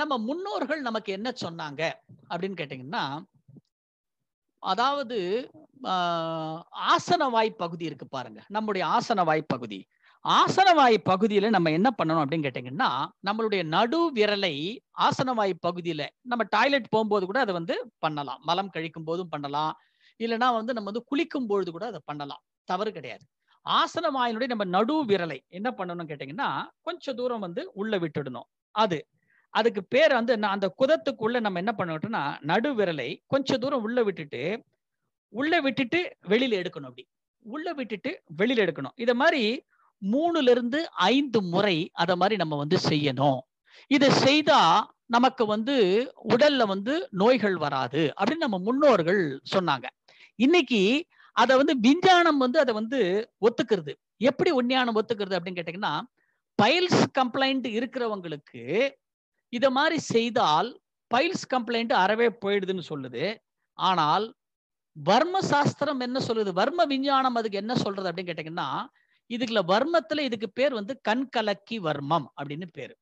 நம்ம முன்னோர்கள் நமக்கு என்ன சொன்னாங்க அப்படின்னு கேட்டீங்கன்னா அதாவது ஆசன வாய் பகுதி இருக்கு பாருங்க நம்முடைய ஆசன வாய் பகுதி ஆசன வாய் பகுதியில நம்ம என்ன பண்ணணும் அப்படின்னு கேட்டீங்கன்னா நம்மளுடைய நடு விரலை ஆசன வாய் பகுதியில நம்ம டாய்லெட் போகும்போது கூட அதை வந்து பண்ணலாம் மலம் கழிக்கும் போதும் பண்ணலாம் இல்லைனா வந்து நம்ம வந்து குளிக்கும் பொழுது கூட அதை பண்ணலாம் தவறு கிடையாது ஆசன வாயினுடைய நம்ம நடு விரலை என்ன பண்ணணும்னு கேட்டீங்கன்னா கொஞ்சம் தூரம் வந்து உள்ள விட்டுடணும் அது அதுக்கு பேர் வந்து அந்த குதத்துக்குள்ள நம்ம என்ன பண்ணட்டோம்னா நடு விரலை கொஞ்ச தூரம் உள்ள விட்டுட்டு உள்ள விட்டுட்டு வெளியில எடுக்கணும் அப்படி உள்ள விட்டுட்டு வெளியில எடுக்கணும் இதை மாதிரி மூணுல இருந்து ஐந்து முறை அதை மாதிரி நம்ம வந்து செய்யணும் இதை செய்தா நமக்கு வந்து உடல்ல வந்து நோய்கள் வராது அப்படின்னு நம்ம முன்னோர்கள் சொன்னாங்க இன்னைக்கு அதை வந்து விஞ்ஞானம் வந்து அதை வந்து ஒத்துக்கிறது எப்படி உண்ஞானம் ஒத்துக்கிறது அப்படின்னு கேட்டீங்கன்னா பைல்ஸ் கம்ப்ளைண்ட் இருக்கிறவங்களுக்கு இதை மாதிரி செய்தால் பைல்ஸ் கம்ப்ளைண்ட் அறவே போயிடுதுன்னு சொல்லுது ஆனால் வர்ம சாஸ்திரம் என்ன சொல்லுது வர்ம விஞ்ஞானம் அதுக்கு என்ன சொல்றது அப்படின்னு கேட்டீங்கன்னா இதுக்குள்ள வர்மத்துல இதுக்கு பேர் வந்து கண்கலக்கி வர்மம் அப்படின்னு பேரு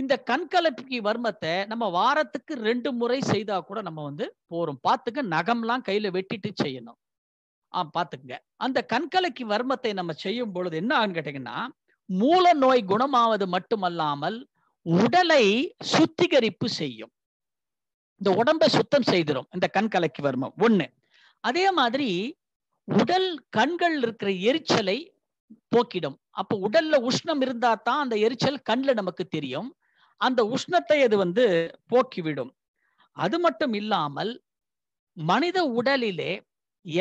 இந்த கண்கலக்கி வர்மத்தை நம்ம வாரத்துக்கு ரெண்டு முறை செய்தா கூட நம்ம வந்து போறோம் பார்த்துக்க நகம்லாம் கையில வெட்டிட்டு செய்யணும் ஆ பார்த்துக்குங்க அந்த கண்கலக்கி வர்மத்தை நம்ம செய்யும் பொழுது என்ன ஆகுன்னு கேட்டீங்கன்னா மூல நோய் குணமாவது மட்டுமல்லாமல் உடலை சுத்திகரிப்பு செய்யும் இந்த உடம்பை சுத்தம் செய்திடும் இந்த கண் கலக்கி வருமம் ஒண்ணு அதே மாதிரி உடல் கண்கள் இருக்கிற எரிச்சலை போக்கிடும் அப்போ உடல்ல உஷ்ணம் இருந்தா தான் அந்த எரிச்சல் கண்ணில் நமக்கு தெரியும் அந்த உஷ்ணத்தை அது வந்து போக்கிவிடும் அது மட்டும் இல்லாமல் மனித உடலிலே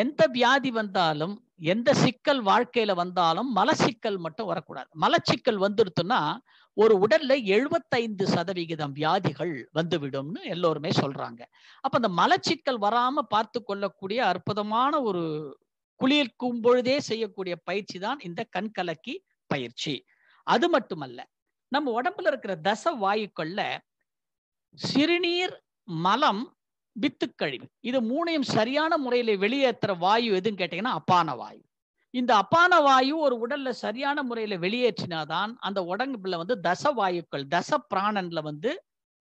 எந்த வியாதி வந்தாலும் எந்த சிக்கல் வாழ்க்கையில வந்தாலும் மலச்சிக்கல் மட்டும் வரக்கூடாது மலச்சிக்கல் வந்துருத்துன்னா ஒரு உடல்ல எழுபத்தைந்து சதவிகிதம் வியாதிகள் வந்துவிடும்னு எல்லோருமே சொல்றாங்க அப்ப அந்த மலச்சிக்கல் வராம பார்த்து கொள்ளக்கூடிய அற்புதமான ஒரு குளிர்க்கும் பொழுதே செய்யக்கூடிய பயிற்சி தான் இந்த கண்கலக்கி பயிற்சி அது மட்டுமல்ல நம்ம உடம்புல இருக்கிற தச வாயுக்கள்ல சிறுநீர் மலம் வித்து கழிவு இது மூணையும் சரியான முறையில வெளியேற்றுற வாயு எதுன்னு கேட்டீங்கன்னா அப்பான வாயு இந்த அப்பான வாயு ஒரு உடல்ல சரியான முறையில வெளியேற்றினாதான் அந்த உடம்புல வந்து தச வாயுக்கள் தச பிராணன்ல வந்து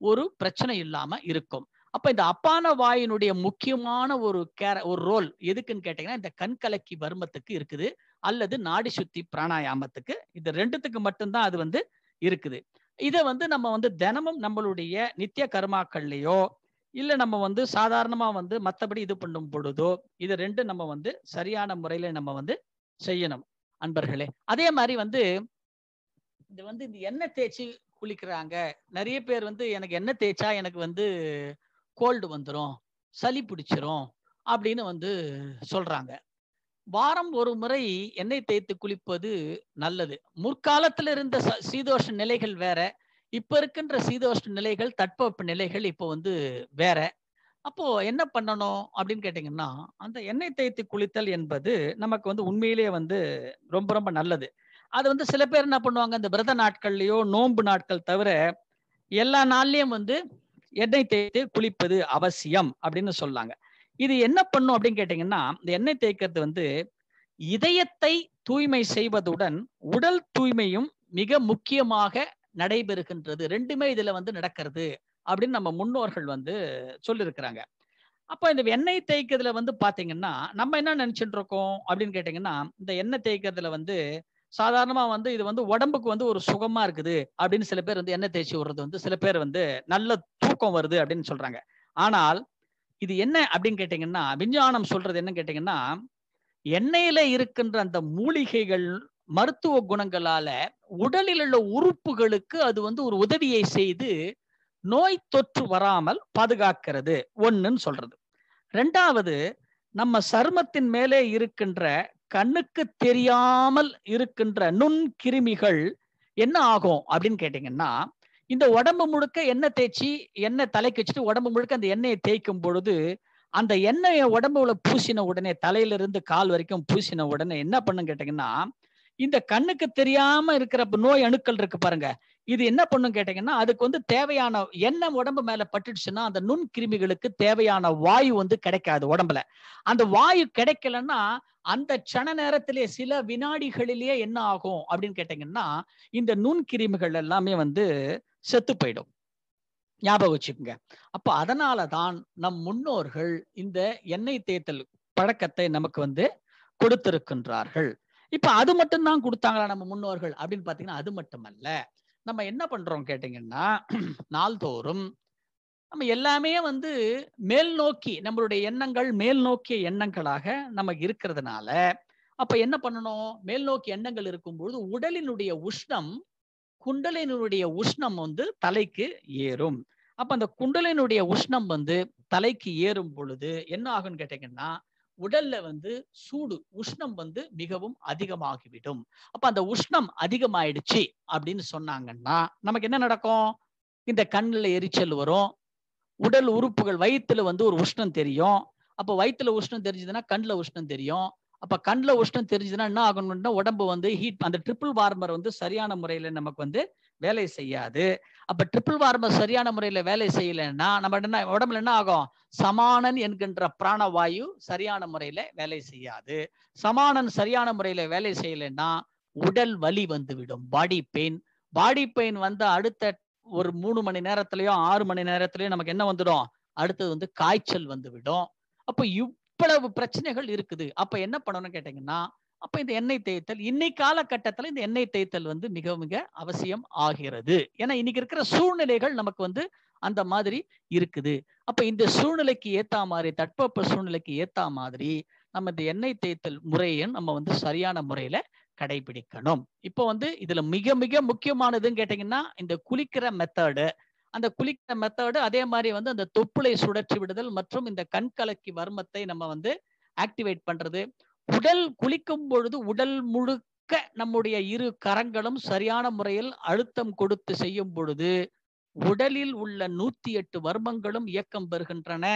ஒரு பிரச்சனை இல்லாம இருக்கும் அப்ப இந்த அப்பான வாயினுடைய முக்கியமான ஒரு கேர ஒரு ரோல் எதுக்குன்னு கேட்டீங்கன்னா இந்த கண்கலக்கி வர்மத்துக்கு இருக்குது அல்லது நாடி சுத்தி பிராணாயாமத்துக்கு இது ரெண்டுத்துக்கு மட்டும்தான் அது வந்து இருக்குது இதை வந்து நம்ம வந்து தினமும் நம்மளுடைய நித்திய கர்மாக்கள்லையோ இல்லை நம்ம வந்து சாதாரணமாக வந்து மற்றபடி இது பண்ணும் பொழுதோ இது ரெண்டு நம்ம வந்து சரியான முறையில் நம்ம வந்து செய்யணும் அன்பர்களே அதே மாதிரி வந்து இந்த வந்து இந்த எண்ணெய் தேய்ச்சி குளிக்கிறாங்க நிறைய பேர் வந்து எனக்கு எண்ணெய் தேய்ச்சா எனக்கு வந்து கோல்டு வந்துடும் சளி பிடிச்சிரும் அப்படின்னு வந்து சொல்றாங்க வாரம் ஒரு முறை எண்ணெய் தேய்த்து குளிப்பது நல்லது முற்காலத்தில் இருந்த சீதோஷ நிலைகள் வேற இப்ப இருக்கின்ற சீதோஷ்ண நிலைகள் தட்பவெப்ப நிலைகள் இப்போ வந்து வேற அப்போ என்ன பண்ணணும் அப்படின்னு கேட்டிங்கன்னா அந்த எண்ணெய் தேய்த்து குளித்தல் என்பது நமக்கு வந்து உண்மையிலேயே வந்து ரொம்ப ரொம்ப நல்லது அது வந்து சில பேர் என்ன பண்ணுவாங்க இந்த விரத நாட்கள்லையோ நோன்பு நாட்கள் தவிர எல்லா நாள்லயும் வந்து எண்ணெய் தேய்த்து குளிப்பது அவசியம் அப்படின்னு சொல்லாங்க இது என்ன பண்ணும் அப்படின்னு கேட்டீங்கன்னா இந்த எண்ணெய் தேய்க்கிறது வந்து இதயத்தை தூய்மை செய்வதுடன் உடல் தூய்மையும் மிக முக்கியமாக நடைபெறுகின்றது ரெண்டுமே இதுல வந்து நடக்கிறது அப்படின்னு நம்ம முன்னோர்கள் வந்து சொல்லியிருக்கிறாங்க அப்போ இந்த எண்ணெய் தேய்க்கிறதுல வந்து பார்த்தீங்கன்னா நம்ம என்ன நினச்சிட்டு இருக்கோம் அப்படின்னு கேட்டிங்கன்னா இந்த எண்ணெய் தேய்க்கிறதுல வந்து சாதாரணமாக வந்து இது வந்து உடம்புக்கு வந்து ஒரு சுகமாக இருக்குது அப்படின்னு சில பேர் வந்து எண்ணெய் தேய்ச்சி விடுறது வந்து சில பேர் வந்து நல்ல தூக்கம் வருது அப்படின்னு சொல்கிறாங்க ஆனால் இது என்ன அப்படின்னு கேட்டிங்கன்னா விஞ்ஞானம் சொல்கிறது என்ன கேட்டிங்கன்னா எண்ணெயில் இருக்கின்ற அந்த மூலிகைகள் மருத்துவ குணங்களால உடலில் உள்ள உறுப்புகளுக்கு அது வந்து ஒரு உதவியை செய்து நோய் தொற்று வராமல் பாதுகாக்கிறது ஒன்றுன்னு சொல்றது ரெண்டாவது நம்ம சருமத்தின் மேலே இருக்கின்ற கண்ணுக்கு தெரியாமல் இருக்கின்ற நுண் கிருமிகள் என்ன ஆகும் அப்படின்னு கேட்டீங்கன்னா இந்த உடம்பு முழுக்க எண்ணெய் தேய்ச்சி எண்ணெய் தலைக்கு வச்சுட்டு உடம்பு முழுக்க அந்த எண்ணெயை தேய்க்கும் பொழுது அந்த எண்ணெயை உடம்புல பூசின உடனே தலையிலிருந்து கால் வரைக்கும் பூசின உடனே என்ன பண்ணுன்னு கேட்டீங்கன்னா இந்த கண்ணுக்கு தெரியாம இருக்கிற நோய் அணுக்கள் இருக்கு பாருங்க இது என்ன பண்ணும் கேட்டீங்கன்னா அதுக்கு வந்து தேவையான எண்ணம் உடம்பு மேல பட்டுடுச்சுன்னா அந்த நுண் கிருமிகளுக்கு தேவையான வாயு வந்து கிடைக்காது உடம்புல அந்த வாயு கிடைக்கலன்னா அந்த சன நேரத்திலே சில வினாடிகளிலேயே என்ன ஆகும் அப்படின்னு கேட்டீங்கன்னா இந்த நுண் கிருமிகள் எல்லாமே வந்து செத்து போயிடும் ஞாபகம் வச்சுக்கோங்க அப்ப அதனால தான் நம் முன்னோர்கள் இந்த எண்ணெய் தேய்த்தல் பழக்கத்தை நமக்கு வந்து கொடுத்திருக்கின்றார்கள் இப்ப அது மட்டும் தான் கொடுத்தாங்களா நம்ம முன்னோர்கள் அப்படின்னு பாத்தீங்கன்னா அது மட்டுமல்ல நம்ம என்ன பண்றோம் கேட்டீங்கன்னா நாள்தோறும் நம்ம எல்லாமே வந்து மேல் நோக்கி நம்மளுடைய எண்ணங்கள் மேல் நோக்கிய எண்ணங்களாக நமக்கு இருக்கிறதுனால அப்ப என்ன பண்ணணும் மேல் நோக்கி எண்ணங்கள் இருக்கும்பொழுது உடலினுடைய உஷ்ணம் குண்டலினுடைய உஷ்ணம் வந்து தலைக்கு ஏறும் அப்ப அந்த குண்டலினுடைய உஷ்ணம் வந்து தலைக்கு ஏறும் பொழுது என்ன ஆகும்னு கேட்டீங்கன்னா உடல்ல வந்து சூடு உஷ்ணம் வந்து மிகவும் அதிகமாகிவிடும் அப்ப அந்த உஷ்ணம் அதிகமாயிடுச்சு அப்படின்னு சொன்னாங்கன்னா நமக்கு என்ன நடக்கும் இந்த கண்ணில் எரிச்சல் வரும் உடல் உறுப்புகள் வயிற்றுல வந்து ஒரு உஷ்ணம் தெரியும் அப்போ வயிற்றுல உஷ்ணம் தெரிஞ்சதுன்னா கண்ணில் உஷ்ணம் தெரியும் அப்ப கண்ணில் உஷ்ணம் தெரிஞ்சதுன்னா என்ன ஆகணும் உடம்பு வந்து ஹீட் அந்த ட்ரிபிள் வார்மர் வந்து சரியான முறையில நமக்கு வந்து வேலை செய்யாது அப்ப ட்ரிபிள் வார்மர் சரியான முறையில வேலை செய்யலைன்னா நம்ம என்ன உடம்புல என்ன ஆகும் சமானன் என்கின்ற பிராணவாயு சரியான முறையில வேலை செய்யாது சமானன் சரியான முறையில வேலை செய்யலைன்னா உடல் வலி வந்துவிடும் பாடி பெயின் பாடி பெயின் வந்து அடுத்த ஒரு மூணு மணி நேரத்திலயோ ஆறு மணி நேரத்திலயோ நமக்கு என்ன வந்துடும் அடுத்தது வந்து காய்ச்சல் வந்துவிடும் அப்போ இவ் இவ்வளவு பிரச்சனைகள் இருக்குது அப்ப என்ன பண்ணணும்னு கேட்டீங்கன்னா அப்ப இந்த எண்ணெய் தேய்த்தல் இன்னைக்கு காலகட்டத்தில் இந்த எண்ணெய் தேய்த்தல் வந்து மிக மிக அவசியம் ஆகிறது ஏன்னா இன்னைக்கு இருக்கிற சூழ்நிலைகள் நமக்கு வந்து அந்த மாதிரி இருக்குது அப்ப இந்த சூழ்நிலைக்கு ஏத்தா மாதிரி தட்பவெப்ப சூழ்நிலைக்கு ஏத்தா மாதிரி நம்ம இந்த எண்ணெய் தேய்த்தல் முறையை நம்ம வந்து சரியான முறையில கடைபிடிக்கணும் இப்போ வந்து இதுல மிக மிக முக்கியமானதுன்னு கேட்டீங்கன்னா இந்த குளிக்கிற மெத்தடு அந்த குளிக்கிற மெத்தடு அதே மாதிரி வந்து அந்த தொப்புளை சுழற்றி விடுதல் மற்றும் இந்த கண் கலக்கி வர்மத்தை நம்ம வந்து ஆக்டிவேட் பண்றது உடல் குளிக்கும் பொழுது உடல் முழுக்க நம்முடைய இரு கரங்களும் சரியான முறையில் அழுத்தம் கொடுத்து செய்யும் பொழுது உடலில் உள்ள நூத்தி எட்டு வர்மங்களும் இயக்கம் பெறுகின்றன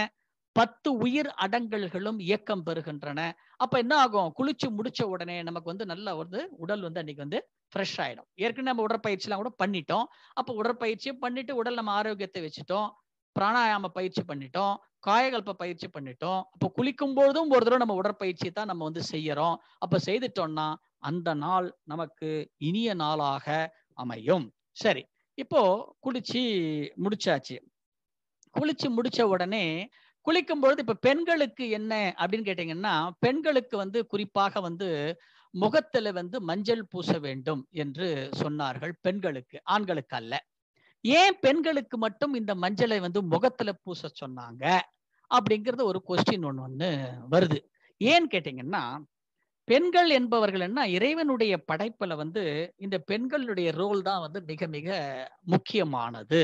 பத்து உயிர் அடங்கல்களும் இயக்கம் பெறுகின்றன அப்ப என்ன ஆகும் குளிச்சு முடிச்ச உடனே நமக்கு வந்து நல்ல வந்து உடல் வந்து அன்னைக்கு வந்து ஃப்ரெஷ் ஆயிடும் ஏற்கனவே நம்ம உடற்பயிற்சிலாம் கூட பண்ணிட்டோம் அப்போ உடற்பயிற்சியும் பண்ணிட்டு உடல் நம்ம ஆரோக்கியத்தை வச்சுட்டோம் பிராணாயாம பயிற்சி பண்ணிட்டோம் காயகல்ப பயிற்சி பண்ணிட்டோம் அப்போ குளிக்கும் பொழுதும் ஒரு தடவை நம்ம உடற்பயிற்சி தான் நம்ம வந்து செய்யறோம் அப்ப செய்துட்டோம்னா அந்த நாள் நமக்கு இனிய நாளாக அமையும் சரி இப்போ குளிச்சு முடிச்சாச்சு குளிச்சு முடிச்ச உடனே குளிக்கும் பொழுது இப்ப பெண்களுக்கு என்ன அப்படின்னு கேட்டீங்கன்னா பெண்களுக்கு வந்து குறிப்பாக வந்து முகத்துல வந்து மஞ்சள் பூச வேண்டும் என்று சொன்னார்கள் பெண்களுக்கு ஆண்களுக்கு அல்ல ஏன் பெண்களுக்கு மட்டும் இந்த மஞ்சளை வந்து முகத்துல பூச சொன்னாங்க அப்படிங்கிறது ஒரு கொஸ்டின் ஒன்று ஒன்று வருது ஏன்னு கேட்டீங்கன்னா பெண்கள் என்பவர்கள் என்ன இறைவனுடைய படைப்புல வந்து இந்த பெண்களுடைய ரோல் தான் வந்து மிக மிக முக்கியமானது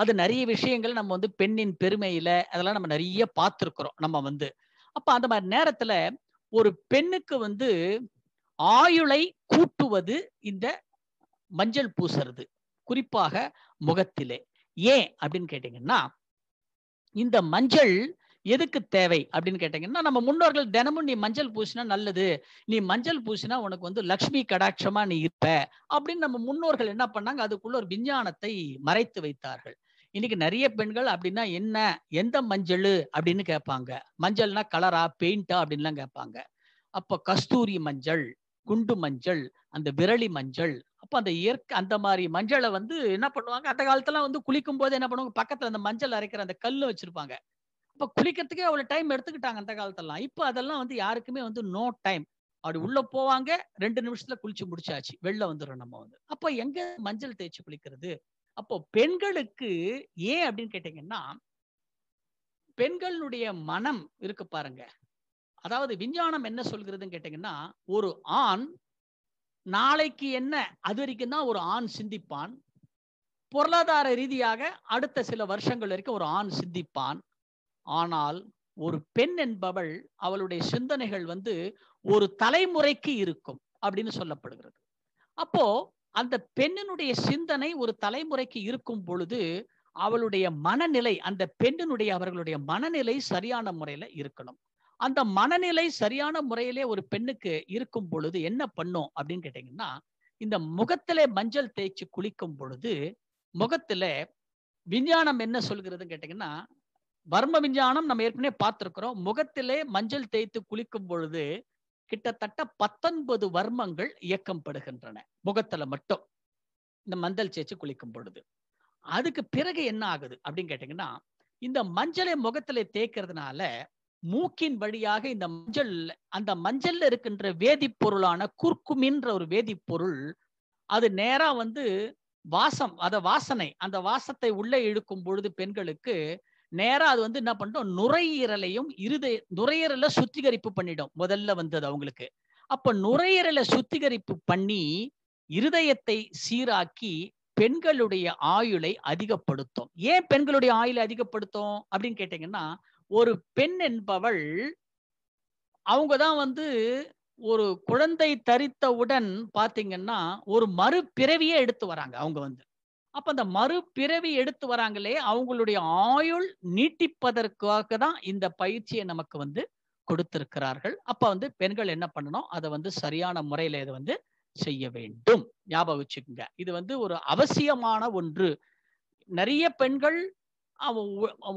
அது நிறைய விஷயங்கள் நம்ம வந்து பெண்ணின் பெருமையில அதெல்லாம் நம்ம நிறைய பார்த்துருக்குறோம் நம்ம வந்து அப்ப அந்த மாதிரி நேரத்துல ஒரு பெண்ணுக்கு வந்து ஆயுளை கூட்டுவது இந்த மஞ்சள் பூசுறது குறிப்பாக முகத்திலே ஏன் அப்படின்னு கேட்டீங்கன்னா இந்த மஞ்சள் எதுக்கு தேவை அப்படின்னு கேட்டீங்கன்னா நம்ம முன்னோர்கள் தினமும் நீ மஞ்சள் பூசினா நல்லது நீ மஞ்சள் பூசினா உனக்கு வந்து லக்ஷ்மி கடாட்சமா நீ இருப்ப அப்படின்னு நம்ம முன்னோர்கள் என்ன பண்ணாங்க அதுக்குள்ள ஒரு விஞ்ஞானத்தை மறைத்து வைத்தார்கள் இன்னைக்கு நிறைய பெண்கள் அப்படின்னா என்ன எந்த மஞ்சள் அப்படின்னு கேட்பாங்க மஞ்சள்னா கலரா பெயிண்டா அப்படின்லாம் கேட்பாங்க அப்ப கஸ்தூரி மஞ்சள் குண்டு மஞ்சள் அந்த விரலி மஞ்சள் அப்ப அந்த இயற்கை அந்த மாதிரி மஞ்சளை வந்து என்ன பண்ணுவாங்க அந்த காலத்துல வந்து குளிக்கும் போது என்ன பண்ணுவாங்க பக்கத்துல அந்த மஞ்சள் அரைக்கிற அந்த கல்லு வச்சிருப்பாங்க அப்ப குளிக்கிறதுக்கே அவ்வளவு டைம் எடுத்துக்கிட்டாங்க அந்த காலத்தெல்லாம் இப்ப அதெல்லாம் வந்து யாருக்குமே வந்து நோ டைம் அப்படி உள்ள போவாங்க ரெண்டு நிமிஷத்துல குளிச்சு முடிச்சாச்சு வெளில வந்துடும் நம்ம வந்து அப்ப எங்க மஞ்சள் தேய்ச்சி குளிக்கிறது அப்போ பெண்களுக்கு ஏன் அப்படின்னு கேட்டீங்கன்னா பெண்களுடைய மனம் இருக்கு பாருங்க அதாவது விஞ்ஞானம் என்ன சொல்கிறதுன்னு கேட்டீங்கன்னா ஒரு ஆண் நாளைக்கு என்ன அது வரைக்கும் தான் ஒரு ஆண் சிந்திப்பான் பொருளாதார ரீதியாக அடுத்த சில வருஷங்கள் வரைக்கும் ஒரு ஆண் சிந்திப்பான் ஆனால் ஒரு பெண் என்பவள் அவளுடைய சிந்தனைகள் வந்து ஒரு தலைமுறைக்கு இருக்கும் அப்படின்னு சொல்லப்படுகிறது அப்போ அந்த பெண்ணினுடைய சிந்தனை ஒரு தலைமுறைக்கு இருக்கும் பொழுது அவளுடைய மனநிலை அந்த பெண்ணினுடைய அவர்களுடைய மனநிலை சரியான முறையில இருக்கணும் அந்த மனநிலை சரியான முறையிலே ஒரு பெண்ணுக்கு இருக்கும் பொழுது என்ன பண்ணும் அப்படின்னு கேட்டீங்கன்னா இந்த முகத்திலே மஞ்சள் தேய்ச்சி குளிக்கும் பொழுது முகத்துல விஞ்ஞானம் என்ன சொல்கிறதுன்னு கேட்டீங்கன்னா பர்ம விஞ்ஞானம் நம்ம ஏற்கனவே பார்த்திருக்கிறோம் முகத்திலே மஞ்சள் தேய்த்து குளிக்கும் பொழுது கிட்டத்தட்ட பத்தொன்பது வர்மங்கள் இயக்கம் படுகின்றன முகத்துல மட்டும் இந்த மஞ்சள் சேச்சு குளிக்கும் பொழுது அதுக்கு பிறகு என்ன ஆகுது அப்படின்னு கேட்டீங்கன்னா இந்த மஞ்சளை முகத்துல தேய்க்கிறதுனால மூக்கின் வழியாக இந்த மஞ்சள் அந்த மஞ்சள்ல இருக்கின்ற வேதிப்பொருளான குர்க்குமின்ற ஒரு வேதிப்பொருள் அது நேரா வந்து வாசம் அத வாசனை அந்த வாசத்தை உள்ளே இழுக்கும் பொழுது பெண்களுக்கு நேரா அது வந்து என்ன பண்ணிட்டோம் நுரையீரலையும் இருதய நுரையீரல சுத்திகரிப்பு பண்ணிடும் முதல்ல வந்தது அவங்களுக்கு அப்ப நுரையீரலை சுத்திகரிப்பு பண்ணி இருதயத்தை சீராக்கி பெண்களுடைய ஆயுளை அதிகப்படுத்தும் ஏன் பெண்களுடைய ஆயுளை அதிகப்படுத்தும் அப்படின்னு கேட்டீங்கன்னா ஒரு பெண் என்பவள் அவங்க தான் வந்து ஒரு குழந்தை தரித்தவுடன் பார்த்தீங்கன்னா ஒரு மறுபிறவியே எடுத்து வராங்க அவங்க வந்து அப்ப அந்த மறுபிறவி எடுத்து வராங்களே அவங்களுடைய ஆயுள் நீட்டிப்பதற்காக தான் இந்த பயிற்சியை நமக்கு வந்து கொடுத்திருக்கிறார்கள் அப்ப வந்து பெண்கள் என்ன பண்ணணும் அதை வந்து சரியான முறையில இதை வந்து செய்ய வேண்டும் ஞாபகம் வச்சுக்கோங்க இது வந்து ஒரு அவசியமான ஒன்று நிறைய பெண்கள்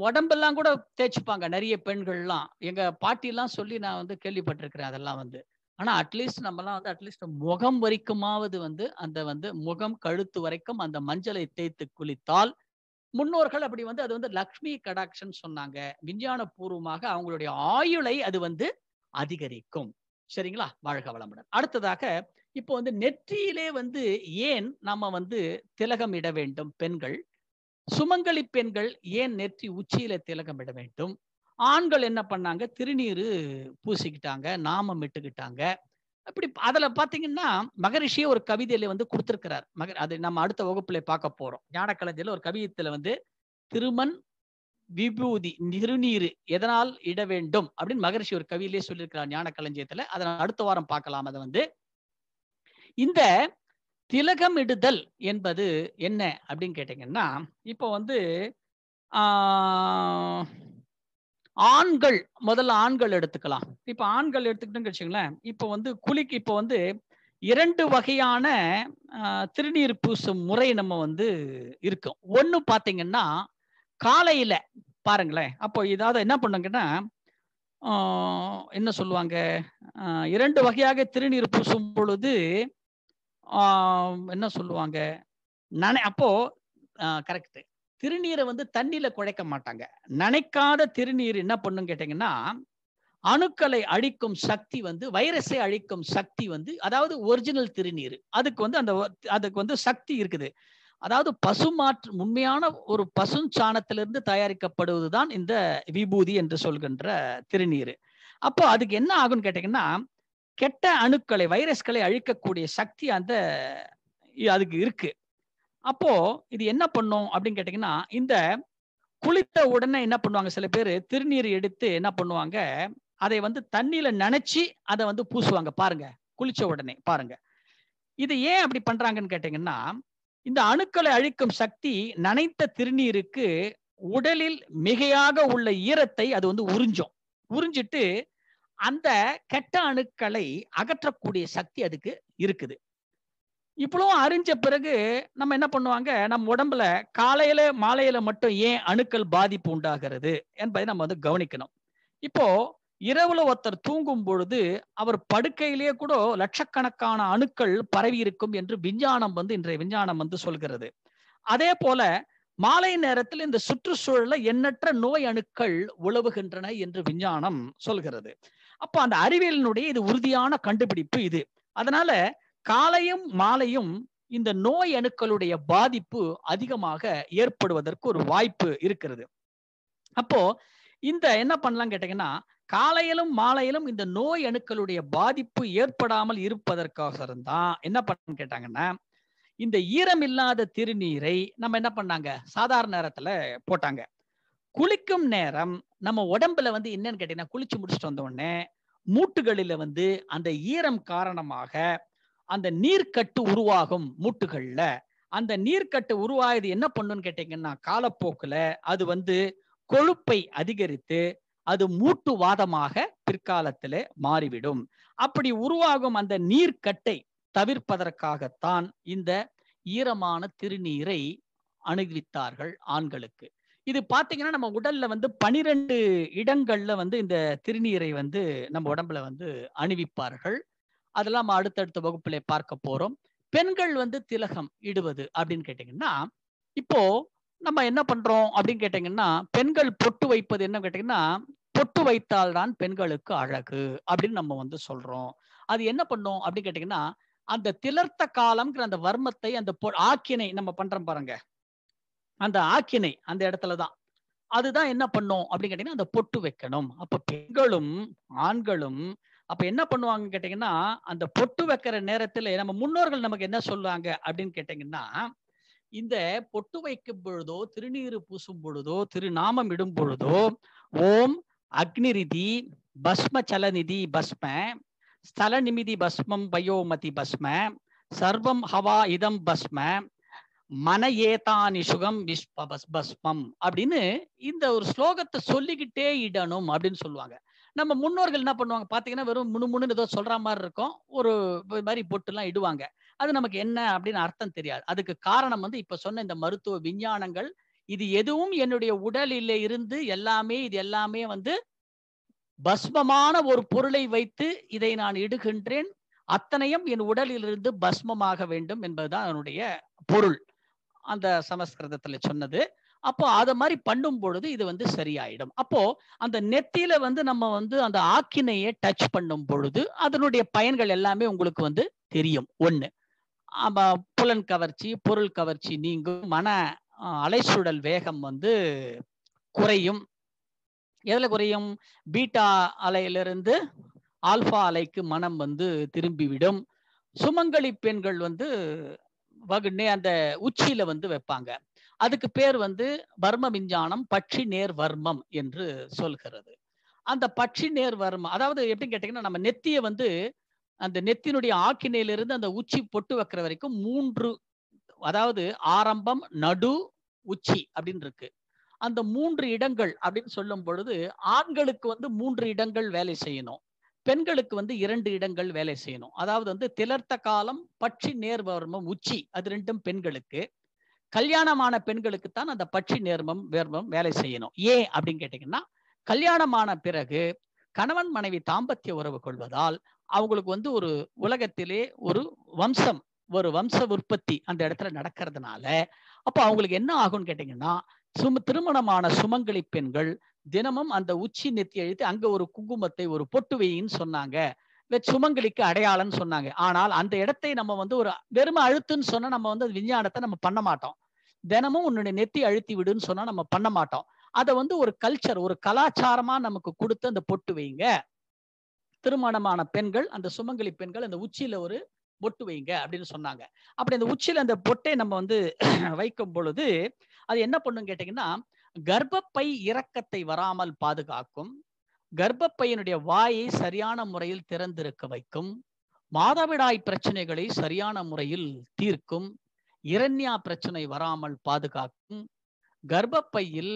உடம்பெல்லாம் கூட தேய்ச்சிப்பாங்க நிறைய பெண்கள்லாம் எங்க பாட்டிலாம் சொல்லி நான் வந்து கேள்விப்பட்டிருக்கிறேன் அதெல்லாம் வந்து ஆனால் அட்லீஸ்ட் நம்மலாம் வந்து அட்லீஸ்ட் முகம் வரைக்குமாவது வந்து அந்த வந்து முகம் கழுத்து வரைக்கும் அந்த மஞ்சளை தேய்த்து குளித்தால் முன்னோர்கள் அப்படி வந்து அது வந்து லக்ஷ்மி கடாக்ஷன் சொன்னாங்க விஞ்ஞான பூர்வமாக அவங்களுடைய ஆயுளை அது வந்து அதிகரிக்கும் சரிங்களா வாழ்க வளமுடன் அடுத்ததாக இப்போ வந்து நெற்றியிலே வந்து ஏன் நம்ம வந்து திலகம் இட வேண்டும் பெண்கள் சுமங்கலி பெண்கள் ஏன் நெற்றி உச்சியில திலகம் இட வேண்டும் ஆண்கள் என்ன பண்ணாங்க திருநீர் பூசிக்கிட்டாங்க நாமம் இட்டுக்கிட்டாங்க அப்படி அதில் பார்த்தீங்கன்னா மகரிஷியே ஒரு கவிதையில வந்து கொடுத்துருக்கிறார் மகர் அது நம்ம அடுத்த வகுப்புல பார்க்க போறோம் ஞானக்கலைஞர்ல ஒரு கவிதத்தில் வந்து திருமண் விபூதி திருநீர் எதனால் இட வேண்டும் அப்படின்னு மகரிஷி ஒரு கவியிலே சொல்லியிருக்கிறார் ஞான அதை அடுத்த வாரம் பார்க்கலாம் அதை வந்து இந்த திலகம் இடுதல் என்பது என்ன அப்படின்னு கேட்டீங்கன்னா இப்போ வந்து ஆஹ் ஆண்கள் முதல்ல ஆண்கள் எடுத்துக்கலாம் இப்ப ஆண்கள் எடுத்துக்கிட்டோம்னு வச்சுங்களேன் இப்ப வந்து குளிக்கு இப்ப வந்து இரண்டு வகையான திருநீர் பூசும் முறை நம்ம வந்து இருக்கும் ஒன்று பாத்தீங்கன்னா காலையில பாருங்களேன் அப்போ இதாவது என்ன பண்ணுங்கன்னா என்ன சொல்லுவாங்க இரண்டு வகையாக திருநீர் பூசும் பொழுது என்ன சொல்லுவாங்க நனை அப்போ கரெக்டு திருநீரை வந்து தண்ணியில குழைக்க மாட்டாங்க நினைக்காத திருநீர் என்ன பண்ணும் கேட்டீங்கன்னா அணுக்களை அழிக்கும் சக்தி வந்து வைரஸை அழிக்கும் சக்தி வந்து அதாவது ஒரிஜினல் திருநீர் அதுக்கு வந்து அந்த அதுக்கு வந்து சக்தி இருக்குது அதாவது பசு மாற்று உண்மையான ஒரு பசுஞ்சாணத்திலிருந்து தயாரிக்கப்படுவது தான் இந்த விபூதி என்று சொல்கின்ற திருநீர் அப்போ அதுக்கு என்ன ஆகும்னு கேட்டீங்கன்னா கெட்ட அணுக்களை வைரஸ்களை அழிக்கக்கூடிய சக்தி அந்த அதுக்கு இருக்கு அப்போ இது என்ன பண்ணும் அப்படின்னு கேட்டீங்கன்னா இந்த குளித்த உடனே என்ன பண்ணுவாங்க சில பேர் திருநீர் எடுத்து என்ன பண்ணுவாங்க அதை வந்து தண்ணியில நினைச்சு அதை வந்து பூசுவாங்க பாருங்க குளிச்ச உடனே பாருங்க இது ஏன் அப்படி பண்றாங்கன்னு கேட்டீங்கன்னா இந்த அணுக்களை அழிக்கும் சக்தி நனைத்த திருநீருக்கு உடலில் மிகையாக உள்ள ஈரத்தை அது வந்து உறிஞ்சும் உறிஞ்சிட்டு அந்த கெட்ட அணுக்களை அகற்றக்கூடிய சக்தி அதுக்கு இருக்குது இவ்வளவும் அறிஞ்ச பிறகு நம்ம என்ன பண்ணுவாங்க நம்ம உடம்புல காலையில மாலையில மட்டும் ஏன் அணுக்கள் பாதிப்பு உண்டாகிறது என்பதை நம்ம வந்து கவனிக்கணும் இப்போ இரவுல ஒருத்தர் தூங்கும் பொழுது அவர் படுக்கையிலேயே கூட லட்சக்கணக்கான அணுக்கள் பரவி இருக்கும் என்று விஞ்ஞானம் வந்து இன்றைய விஞ்ஞானம் வந்து சொல்கிறது அதே போல மாலை நேரத்தில் இந்த சுற்றுச்சூழல எண்ணற்ற நோய் அணுக்கள் உழவுகின்றன என்று விஞ்ஞானம் சொல்கிறது அப்போ அந்த அறிவியலினுடைய இது உறுதியான கண்டுபிடிப்பு இது அதனால காலையும் மாலையும் இந்த நோய் அணுக்களுடைய பாதிப்பு அதிகமாக ஏற்படுவதற்கு ஒரு வாய்ப்பு இருக்கிறது அப்போ இந்த என்ன பண்ணலாம் கேட்டீங்கன்னா காலையிலும் மாலையிலும் இந்த நோய் அணுக்களுடைய பாதிப்பு ஏற்படாமல் இருப்பதற்காக தான் என்ன பண்ண கேட்டாங்கன்னா இந்த ஈரம் இல்லாத திருநீரை நம்ம என்ன பண்ணாங்க சாதாரண நேரத்துல போட்டாங்க குளிக்கும் நேரம் நம்ம உடம்புல வந்து என்னன்னு கேட்டீங்கன்னா குளிச்சு முடிச்சுட்டு வந்த உடனே மூட்டுகளில வந்து அந்த ஈரம் காரணமாக அந்த நீர்க்கட்டு உருவாகும் மூட்டுகள்ல அந்த நீர்க்கட்டு உருவாகுது என்ன பண்ணுன்னு கேட்டீங்கன்னா காலப்போக்குல அது வந்து கொழுப்பை அதிகரித்து அது மூட்டுவாதமாக பிற்காலத்துல மாறிவிடும் அப்படி உருவாகும் அந்த நீர்க்கட்டை தவிர்ப்பதற்காகத்தான் இந்த ஈரமான திருநீரை அணுகித்தார்கள் ஆண்களுக்கு இது பாத்தீங்கன்னா நம்ம உடல்ல வந்து பனிரெண்டு இடங்கள்ல வந்து இந்த திருநீரை வந்து நம்ம உடம்புல வந்து அணிவிப்பார்கள் அதெல்லாம் அடுத்தடுத்த வகுப்புல பார்க்க போறோம் பெண்கள் வந்து திலகம் இடுவது அப்படின்னு கேட்டீங்கன்னா இப்போ நம்ம என்ன பண்றோம் அப்படின்னு கேட்டீங்கன்னா பெண்கள் பொட்டு வைப்பது என்ன கேட்டீங்கன்னா பொட்டு வைத்தால் தான் பெண்களுக்கு அழகு அப்படின்னு நம்ம வந்து சொல்றோம் அது என்ன பண்ணும் அப்படின்னு கேட்டீங்கன்னா அந்த திலர்த்த காலம்ங்கிற அந்த வர்மத்தை அந்த ஆக்கினை நம்ம பண்றோம் பாருங்க அந்த ஆக்கினை அந்த இடத்துலதான் அதுதான் என்ன பண்ணும் அப்படின்னு கேட்டீங்கன்னா அந்த பொட்டு வைக்கணும் அப்ப பெண்களும் ஆண்களும் அப்ப என்ன பண்ணுவாங்க கேட்டீங்கன்னா அந்த பொட்டு வைக்கிற நேரத்துல நம்ம முன்னோர்கள் நமக்கு என்ன சொல்லுவாங்க அப்படின்னு கேட்டீங்கன்னா இந்த பொட்டு வைக்கும் பொழுதோ திருநீர் பூசும் பொழுதோ திருநாமம் இடும் பொழுதோ ஓம் அக்னிரிதி பஸ்ம சலநிதி பஸ்ம ஸ்தல நிமிதி பஸ்மம் பயோமதி பஸ்ம சர்வம் ஹவா இதம் பஸ்ம மன ஏதானி சுகம் பஸ்மம் அப்படின்னு இந்த ஒரு ஸ்லோகத்தை சொல்லிக்கிட்டே இடணும் அப்படின்னு சொல்லுவாங்க நம்ம முன்னோர்கள் என்ன பண்ணுவாங்க பார்த்தீங்கன்னா வெறும் முணு ஏதோ சொல்ற மாதிரி இருக்கும் ஒரு மாதிரி பொட்டுலாம் இடுவாங்க அது நமக்கு என்ன அப்படின்னு அர்த்தம் தெரியாது அதுக்கு காரணம் வந்து இப்போ சொன்ன இந்த மருத்துவ விஞ்ஞானங்கள் இது எதுவும் என்னுடைய உடலில் இருந்து எல்லாமே இது எல்லாமே வந்து பஸ்மமான ஒரு பொருளை வைத்து இதை நான் இடுகின்றேன் அத்தனையும் என் உடலிலிருந்து பஸ்மமாக வேண்டும் என்பதுதான் என்னுடைய பொருள் அந்த சமஸ்கிருதத்துல சொன்னது அப்போ அதை மாதிரி பண்ணும் பொழுது இது வந்து சரியாயிடும் அப்போ அந்த நெத்தியில வந்து நம்ம வந்து அந்த ஆக்கினையை டச் பண்ணும் பொழுது அதனுடைய பயன்கள் எல்லாமே உங்களுக்கு வந்து தெரியும் ஒன்று புலன் கவர்ச்சி பொருள் கவர்ச்சி நீங்கும் மன அலைச்சுடல் வேகம் வந்து குறையும் எதில் குறையும் பீட்டா அலையிலிருந்து ஆல்ஃபா அலைக்கு மனம் வந்து திரும்பிவிடும் சுமங்கலி பெண்கள் வந்து வகுனே அந்த உச்சியில வந்து வைப்பாங்க அதுக்கு பேர் வந்து வர்ம விஞ்ஞானம் பட்சி நேர் வர்மம் என்று சொல்கிறது அந்த பட்சி நேர் வர்மம் அதாவது எப்படின்னு கேட்டீங்கன்னா நம்ம நெத்தியை வந்து அந்த நெத்தினுடைய ஆக்கினையிலிருந்து அந்த உச்சி பொட்டு வைக்கிற வரைக்கும் மூன்று அதாவது ஆரம்பம் நடு உச்சி அப்படின்னு இருக்கு அந்த மூன்று இடங்கள் அப்படின்னு சொல்லும் பொழுது ஆண்களுக்கு வந்து மூன்று இடங்கள் வேலை செய்யணும் பெண்களுக்கு வந்து இரண்டு இடங்கள் வேலை செய்யணும் அதாவது வந்து திலர்த்த காலம் பட்சி நேர்வர்மம் உச்சி அது ரெண்டும் பெண்களுக்கு கல்யாணமான தான் அந்த பட்சி நேர்மம் வேர்மம் வேலை செய்யணும் ஏன் அப்படின்னு கேட்டீங்கன்னா கல்யாணமான பிறகு கணவன் மனைவி தாம்பத்திய உறவு கொள்வதால் அவங்களுக்கு வந்து ஒரு உலகத்திலே ஒரு வம்சம் ஒரு வம்ச உற்பத்தி அந்த இடத்துல நடக்கிறதுனால அப்போ அவங்களுக்கு என்ன ஆகும்னு கேட்டீங்கன்னா சும திருமணமான சுமங்கலி பெண்கள் தினமும் அந்த உச்சி நெத்தி அழித்து அங்க ஒரு குங்குமத்தை ஒரு பொட்டு வையின்னு சொன்னாங்க சுமங்கலிக்கு அடையாளம்னு சொன்னாங்க ஆனால் அந்த இடத்தை நம்ம வந்து ஒரு வெறும் அழுத்துன்னு சொன்னா நம்ம வந்து விஞ்ஞானத்தை நம்ம பண்ண மாட்டோம் தினமும் உன்னுடைய நெத்தி அழுத்தி விடுன்னு சொன்னா நம்ம பண்ண மாட்டோம் அதை வந்து ஒரு கல்ச்சர் ஒரு கலாச்சாரமா நமக்கு கொடுத்து அந்த பொட்டு வைங்க திருமணமான பெண்கள் அந்த சுமங்கலி பெண்கள் அந்த உச்சியில ஒரு பொட்டு வைங்க அப்படின்னு சொன்னாங்க அப்படி அந்த உச்சியில அந்த பொட்டை நம்ம வந்து *clears throat* வைக்கும் பொழுது அது என்ன பண்ணும் கேட்டீங்கன்னா கர்ப்பப்பை இறக்கத்தை வராமல் பாதுகாக்கும் கர்ப்பப்பையனுடைய வாயை சரியான முறையில் திறந்திருக்க வைக்கும் மாதவிடாய் பிரச்சனைகளை சரியான முறையில் தீர்க்கும் இரண்யா பிரச்சனை வராமல் பாதுகாக்கும் கர்ப்பப்பையில்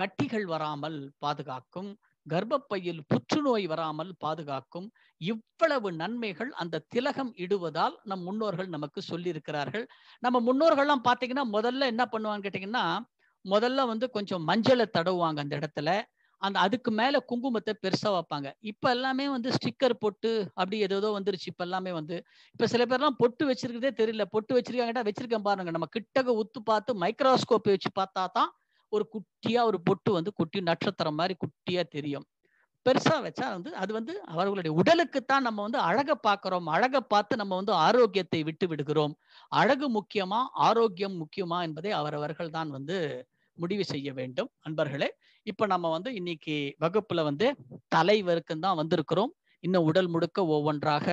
கட்டிகள் வராமல் பாதுகாக்கும் கர்ப்பப்பையில் புற்றுநோய் வராமல் பாதுகாக்கும் இவ்வளவு நன்மைகள் அந்த திலகம் இடுவதால் நம் முன்னோர்கள் நமக்கு சொல்லியிருக்கிறார்கள் நம்ம முன்னோர்கள்லாம் பார்த்தீங்கன்னா முதல்ல என்ன பண்ணுவாங்க கேட்டிங்கன்னா முதல்ல வந்து கொஞ்சம் மஞ்சளை தடவுவாங்க அந்த இடத்துல அந்த அதுக்கு மேல குங்குமத்தை பெருசா வைப்பாங்க இப்ப எல்லாமே வந்து ஸ்டிக்கர் பொட்டு அப்படி ஏதோ வந்துருச்சு இப்ப எல்லாமே வந்து இப்ப சில பேர்லாம் பொட்டு வச்சிருக்கிறதே தெரியல பொட்டு வச்சிருக்காங்கடா வச்சிருக்கேன் பாருங்க நம்ம கிட்டக உத்து பார்த்து மைக்ரோஸ்கோப் வச்சு பார்த்தா தான் ஒரு குட்டியா ஒரு பொட்டு வந்து குட்டி நட்சத்திரம் மாதிரி குட்டியா தெரியும் பெருசா வச்சா வந்து அது வந்து அவர்களுடைய உடலுக்கு தான் நம்ம வந்து அழக பார்க்கிறோம் அழக பார்த்து நம்ம வந்து ஆரோக்கியத்தை விட்டு விடுகிறோம் அழகு முக்கியமா ஆரோக்கியம் முக்கியமா என்பதை அவரவர்கள் தான் வந்து முடிவு செய்ய வேண்டும் அன்பர்களே இப்போ நம்ம வந்து இன்னைக்கு வகுப்புல வந்து தலைவருக்கும் தான் வந்திருக்கிறோம் இன்னும் உடல் முடுக்க ஒவ்வொன்றாக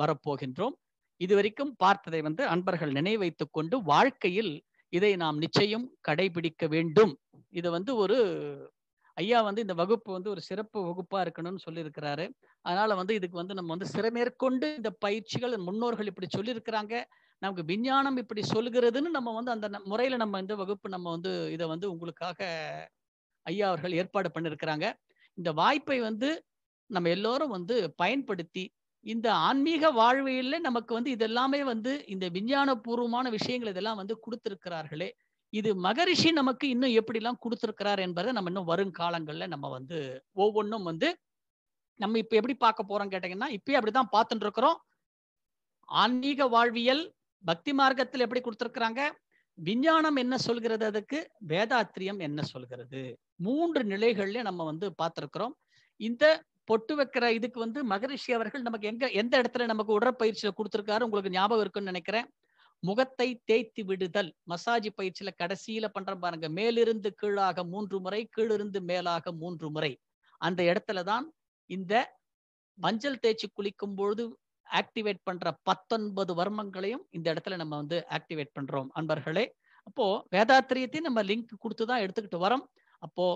வரப்போகின்றோம் இது வரைக்கும் பார்த்ததை வந்து அன்பர்கள் நினைவைத்து கொண்டு வாழ்க்கையில் இதை நாம் நிச்சயம் கடைபிடிக்க வேண்டும் இது வந்து ஒரு ஐயா வந்து இந்த வகுப்பு வந்து ஒரு சிறப்பு வகுப்பா இருக்கணும்னு சொல்லியிருக்கிறாரு அதனால வந்து இதுக்கு வந்து நம்ம வந்து சிறமேற்கொண்டு இந்த பயிற்சிகள் முன்னோர்கள் இப்படி சொல்லியிருக்கிறாங்க நமக்கு விஞ்ஞானம் இப்படி சொல்லுகிறதுன்னு நம்ம வந்து அந்த முறையில நம்ம இந்த வகுப்பு நம்ம வந்து இதை வந்து உங்களுக்காக ஐயா அவர்கள் ஏற்பாடு பண்ணிருக்கிறாங்க இந்த வாய்ப்பை வந்து நம்ம எல்லோரும் வந்து பயன்படுத்தி இந்த ஆன்மீக வாழ்வியல்ல நமக்கு வந்து இதெல்லாமே வந்து இந்த விஞ்ஞானபூர்வமான விஷயங்கள் இதெல்லாம் வந்து கொடுத்திருக்கிறார்களே இது மகரிஷி நமக்கு இன்னும் எப்படிலாம் கொடுத்திருக்கிறார் என்பதை நம்ம இன்னும் காலங்கள்ல நம்ம வந்து ஒவ்வொன்றும் வந்து நம்ம இப்ப எப்படி பார்க்க போறோம் கேட்டீங்கன்னா இப்பயே அப்படிதான் பார்த்துட்டு இருக்கிறோம் ஆன்மீக வாழ்வியல் பக்தி மார்க்கத்தில் எப்படி கொடுத்திருக்கிறாங்க விஞ்ஞானம் என்ன சொல்கிறது அதுக்கு வேதாத்திரியம் என்ன சொல்கிறது மூன்று நிலைகள்ல நம்ம வந்து பார்த்திருக்கிறோம் இந்த பொட்டு வைக்கிற இதுக்கு வந்து மகரிஷி அவர்கள் நமக்கு எங்க எந்த இடத்துல நமக்கு உடற்பயிற்சியில கொடுத்துருக்காரு உங்களுக்கு ஞாபகம் இருக்குன்னு நினைக்கிறேன் முகத்தை தேய்த்து விடுதல் மசாஜ் பயிற்சியில கடைசியில பண்ற பாருங்க மேலிருந்து கீழாக மூன்று முறை கீழிருந்து மேலாக மூன்று முறை அந்த இடத்துல தான் இந்த மஞ்சள் தேய்ச்சி குளிக்கும் பொழுது ஆக்டிவேட் பண்ற பத்தொன்பது வர்மங்களையும் இந்த இடத்துல நம்ம வந்து ஆக்டிவேட் பண்றோம் அன்பர்களே அப்போ வேதாத்திரியத்தையும் நம்ம லிங்க் கொடுத்து தான் எடுத்துக்கிட்டு வரோம் அப்போ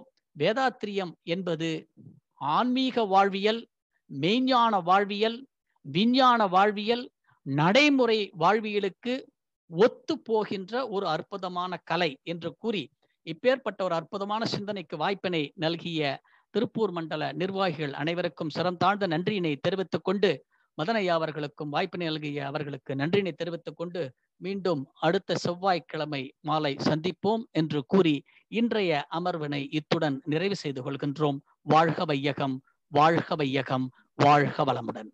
வேதாத்திரியம் என்பது ஆன்மீக வாழ்வியல் மெய்ஞான வாழ்வியல் விஞ்ஞான வாழ்வியல் நடைமுறை வாழ்வியலுக்கு ஒத்து போகின்ற ஒரு அற்புதமான கலை என்று கூறி இப்பேற்பட்ட ஒரு அற்புதமான சிந்தனைக்கு வாய்ப்பினை நல்கிய திருப்பூர் மண்டல நிர்வாகிகள் அனைவருக்கும் சிரம் தாழ்ந்த நன்றியினை தெரிவித்துக் கொண்டு மதனையா அவர்களுக்கும் வாய்ப்பினை நல்கிய அவர்களுக்கு நன்றியினை தெரிவித்துக் கொண்டு மீண்டும் அடுத்த செவ்வாய்க்கிழமை மாலை சந்திப்போம் என்று கூறி இன்றைய அமர்வினை இத்துடன் நிறைவு செய்து கொள்கின்றோம் வாழ்க வையகம் வாழ்க வையகம் வாழ்க வளமுடன்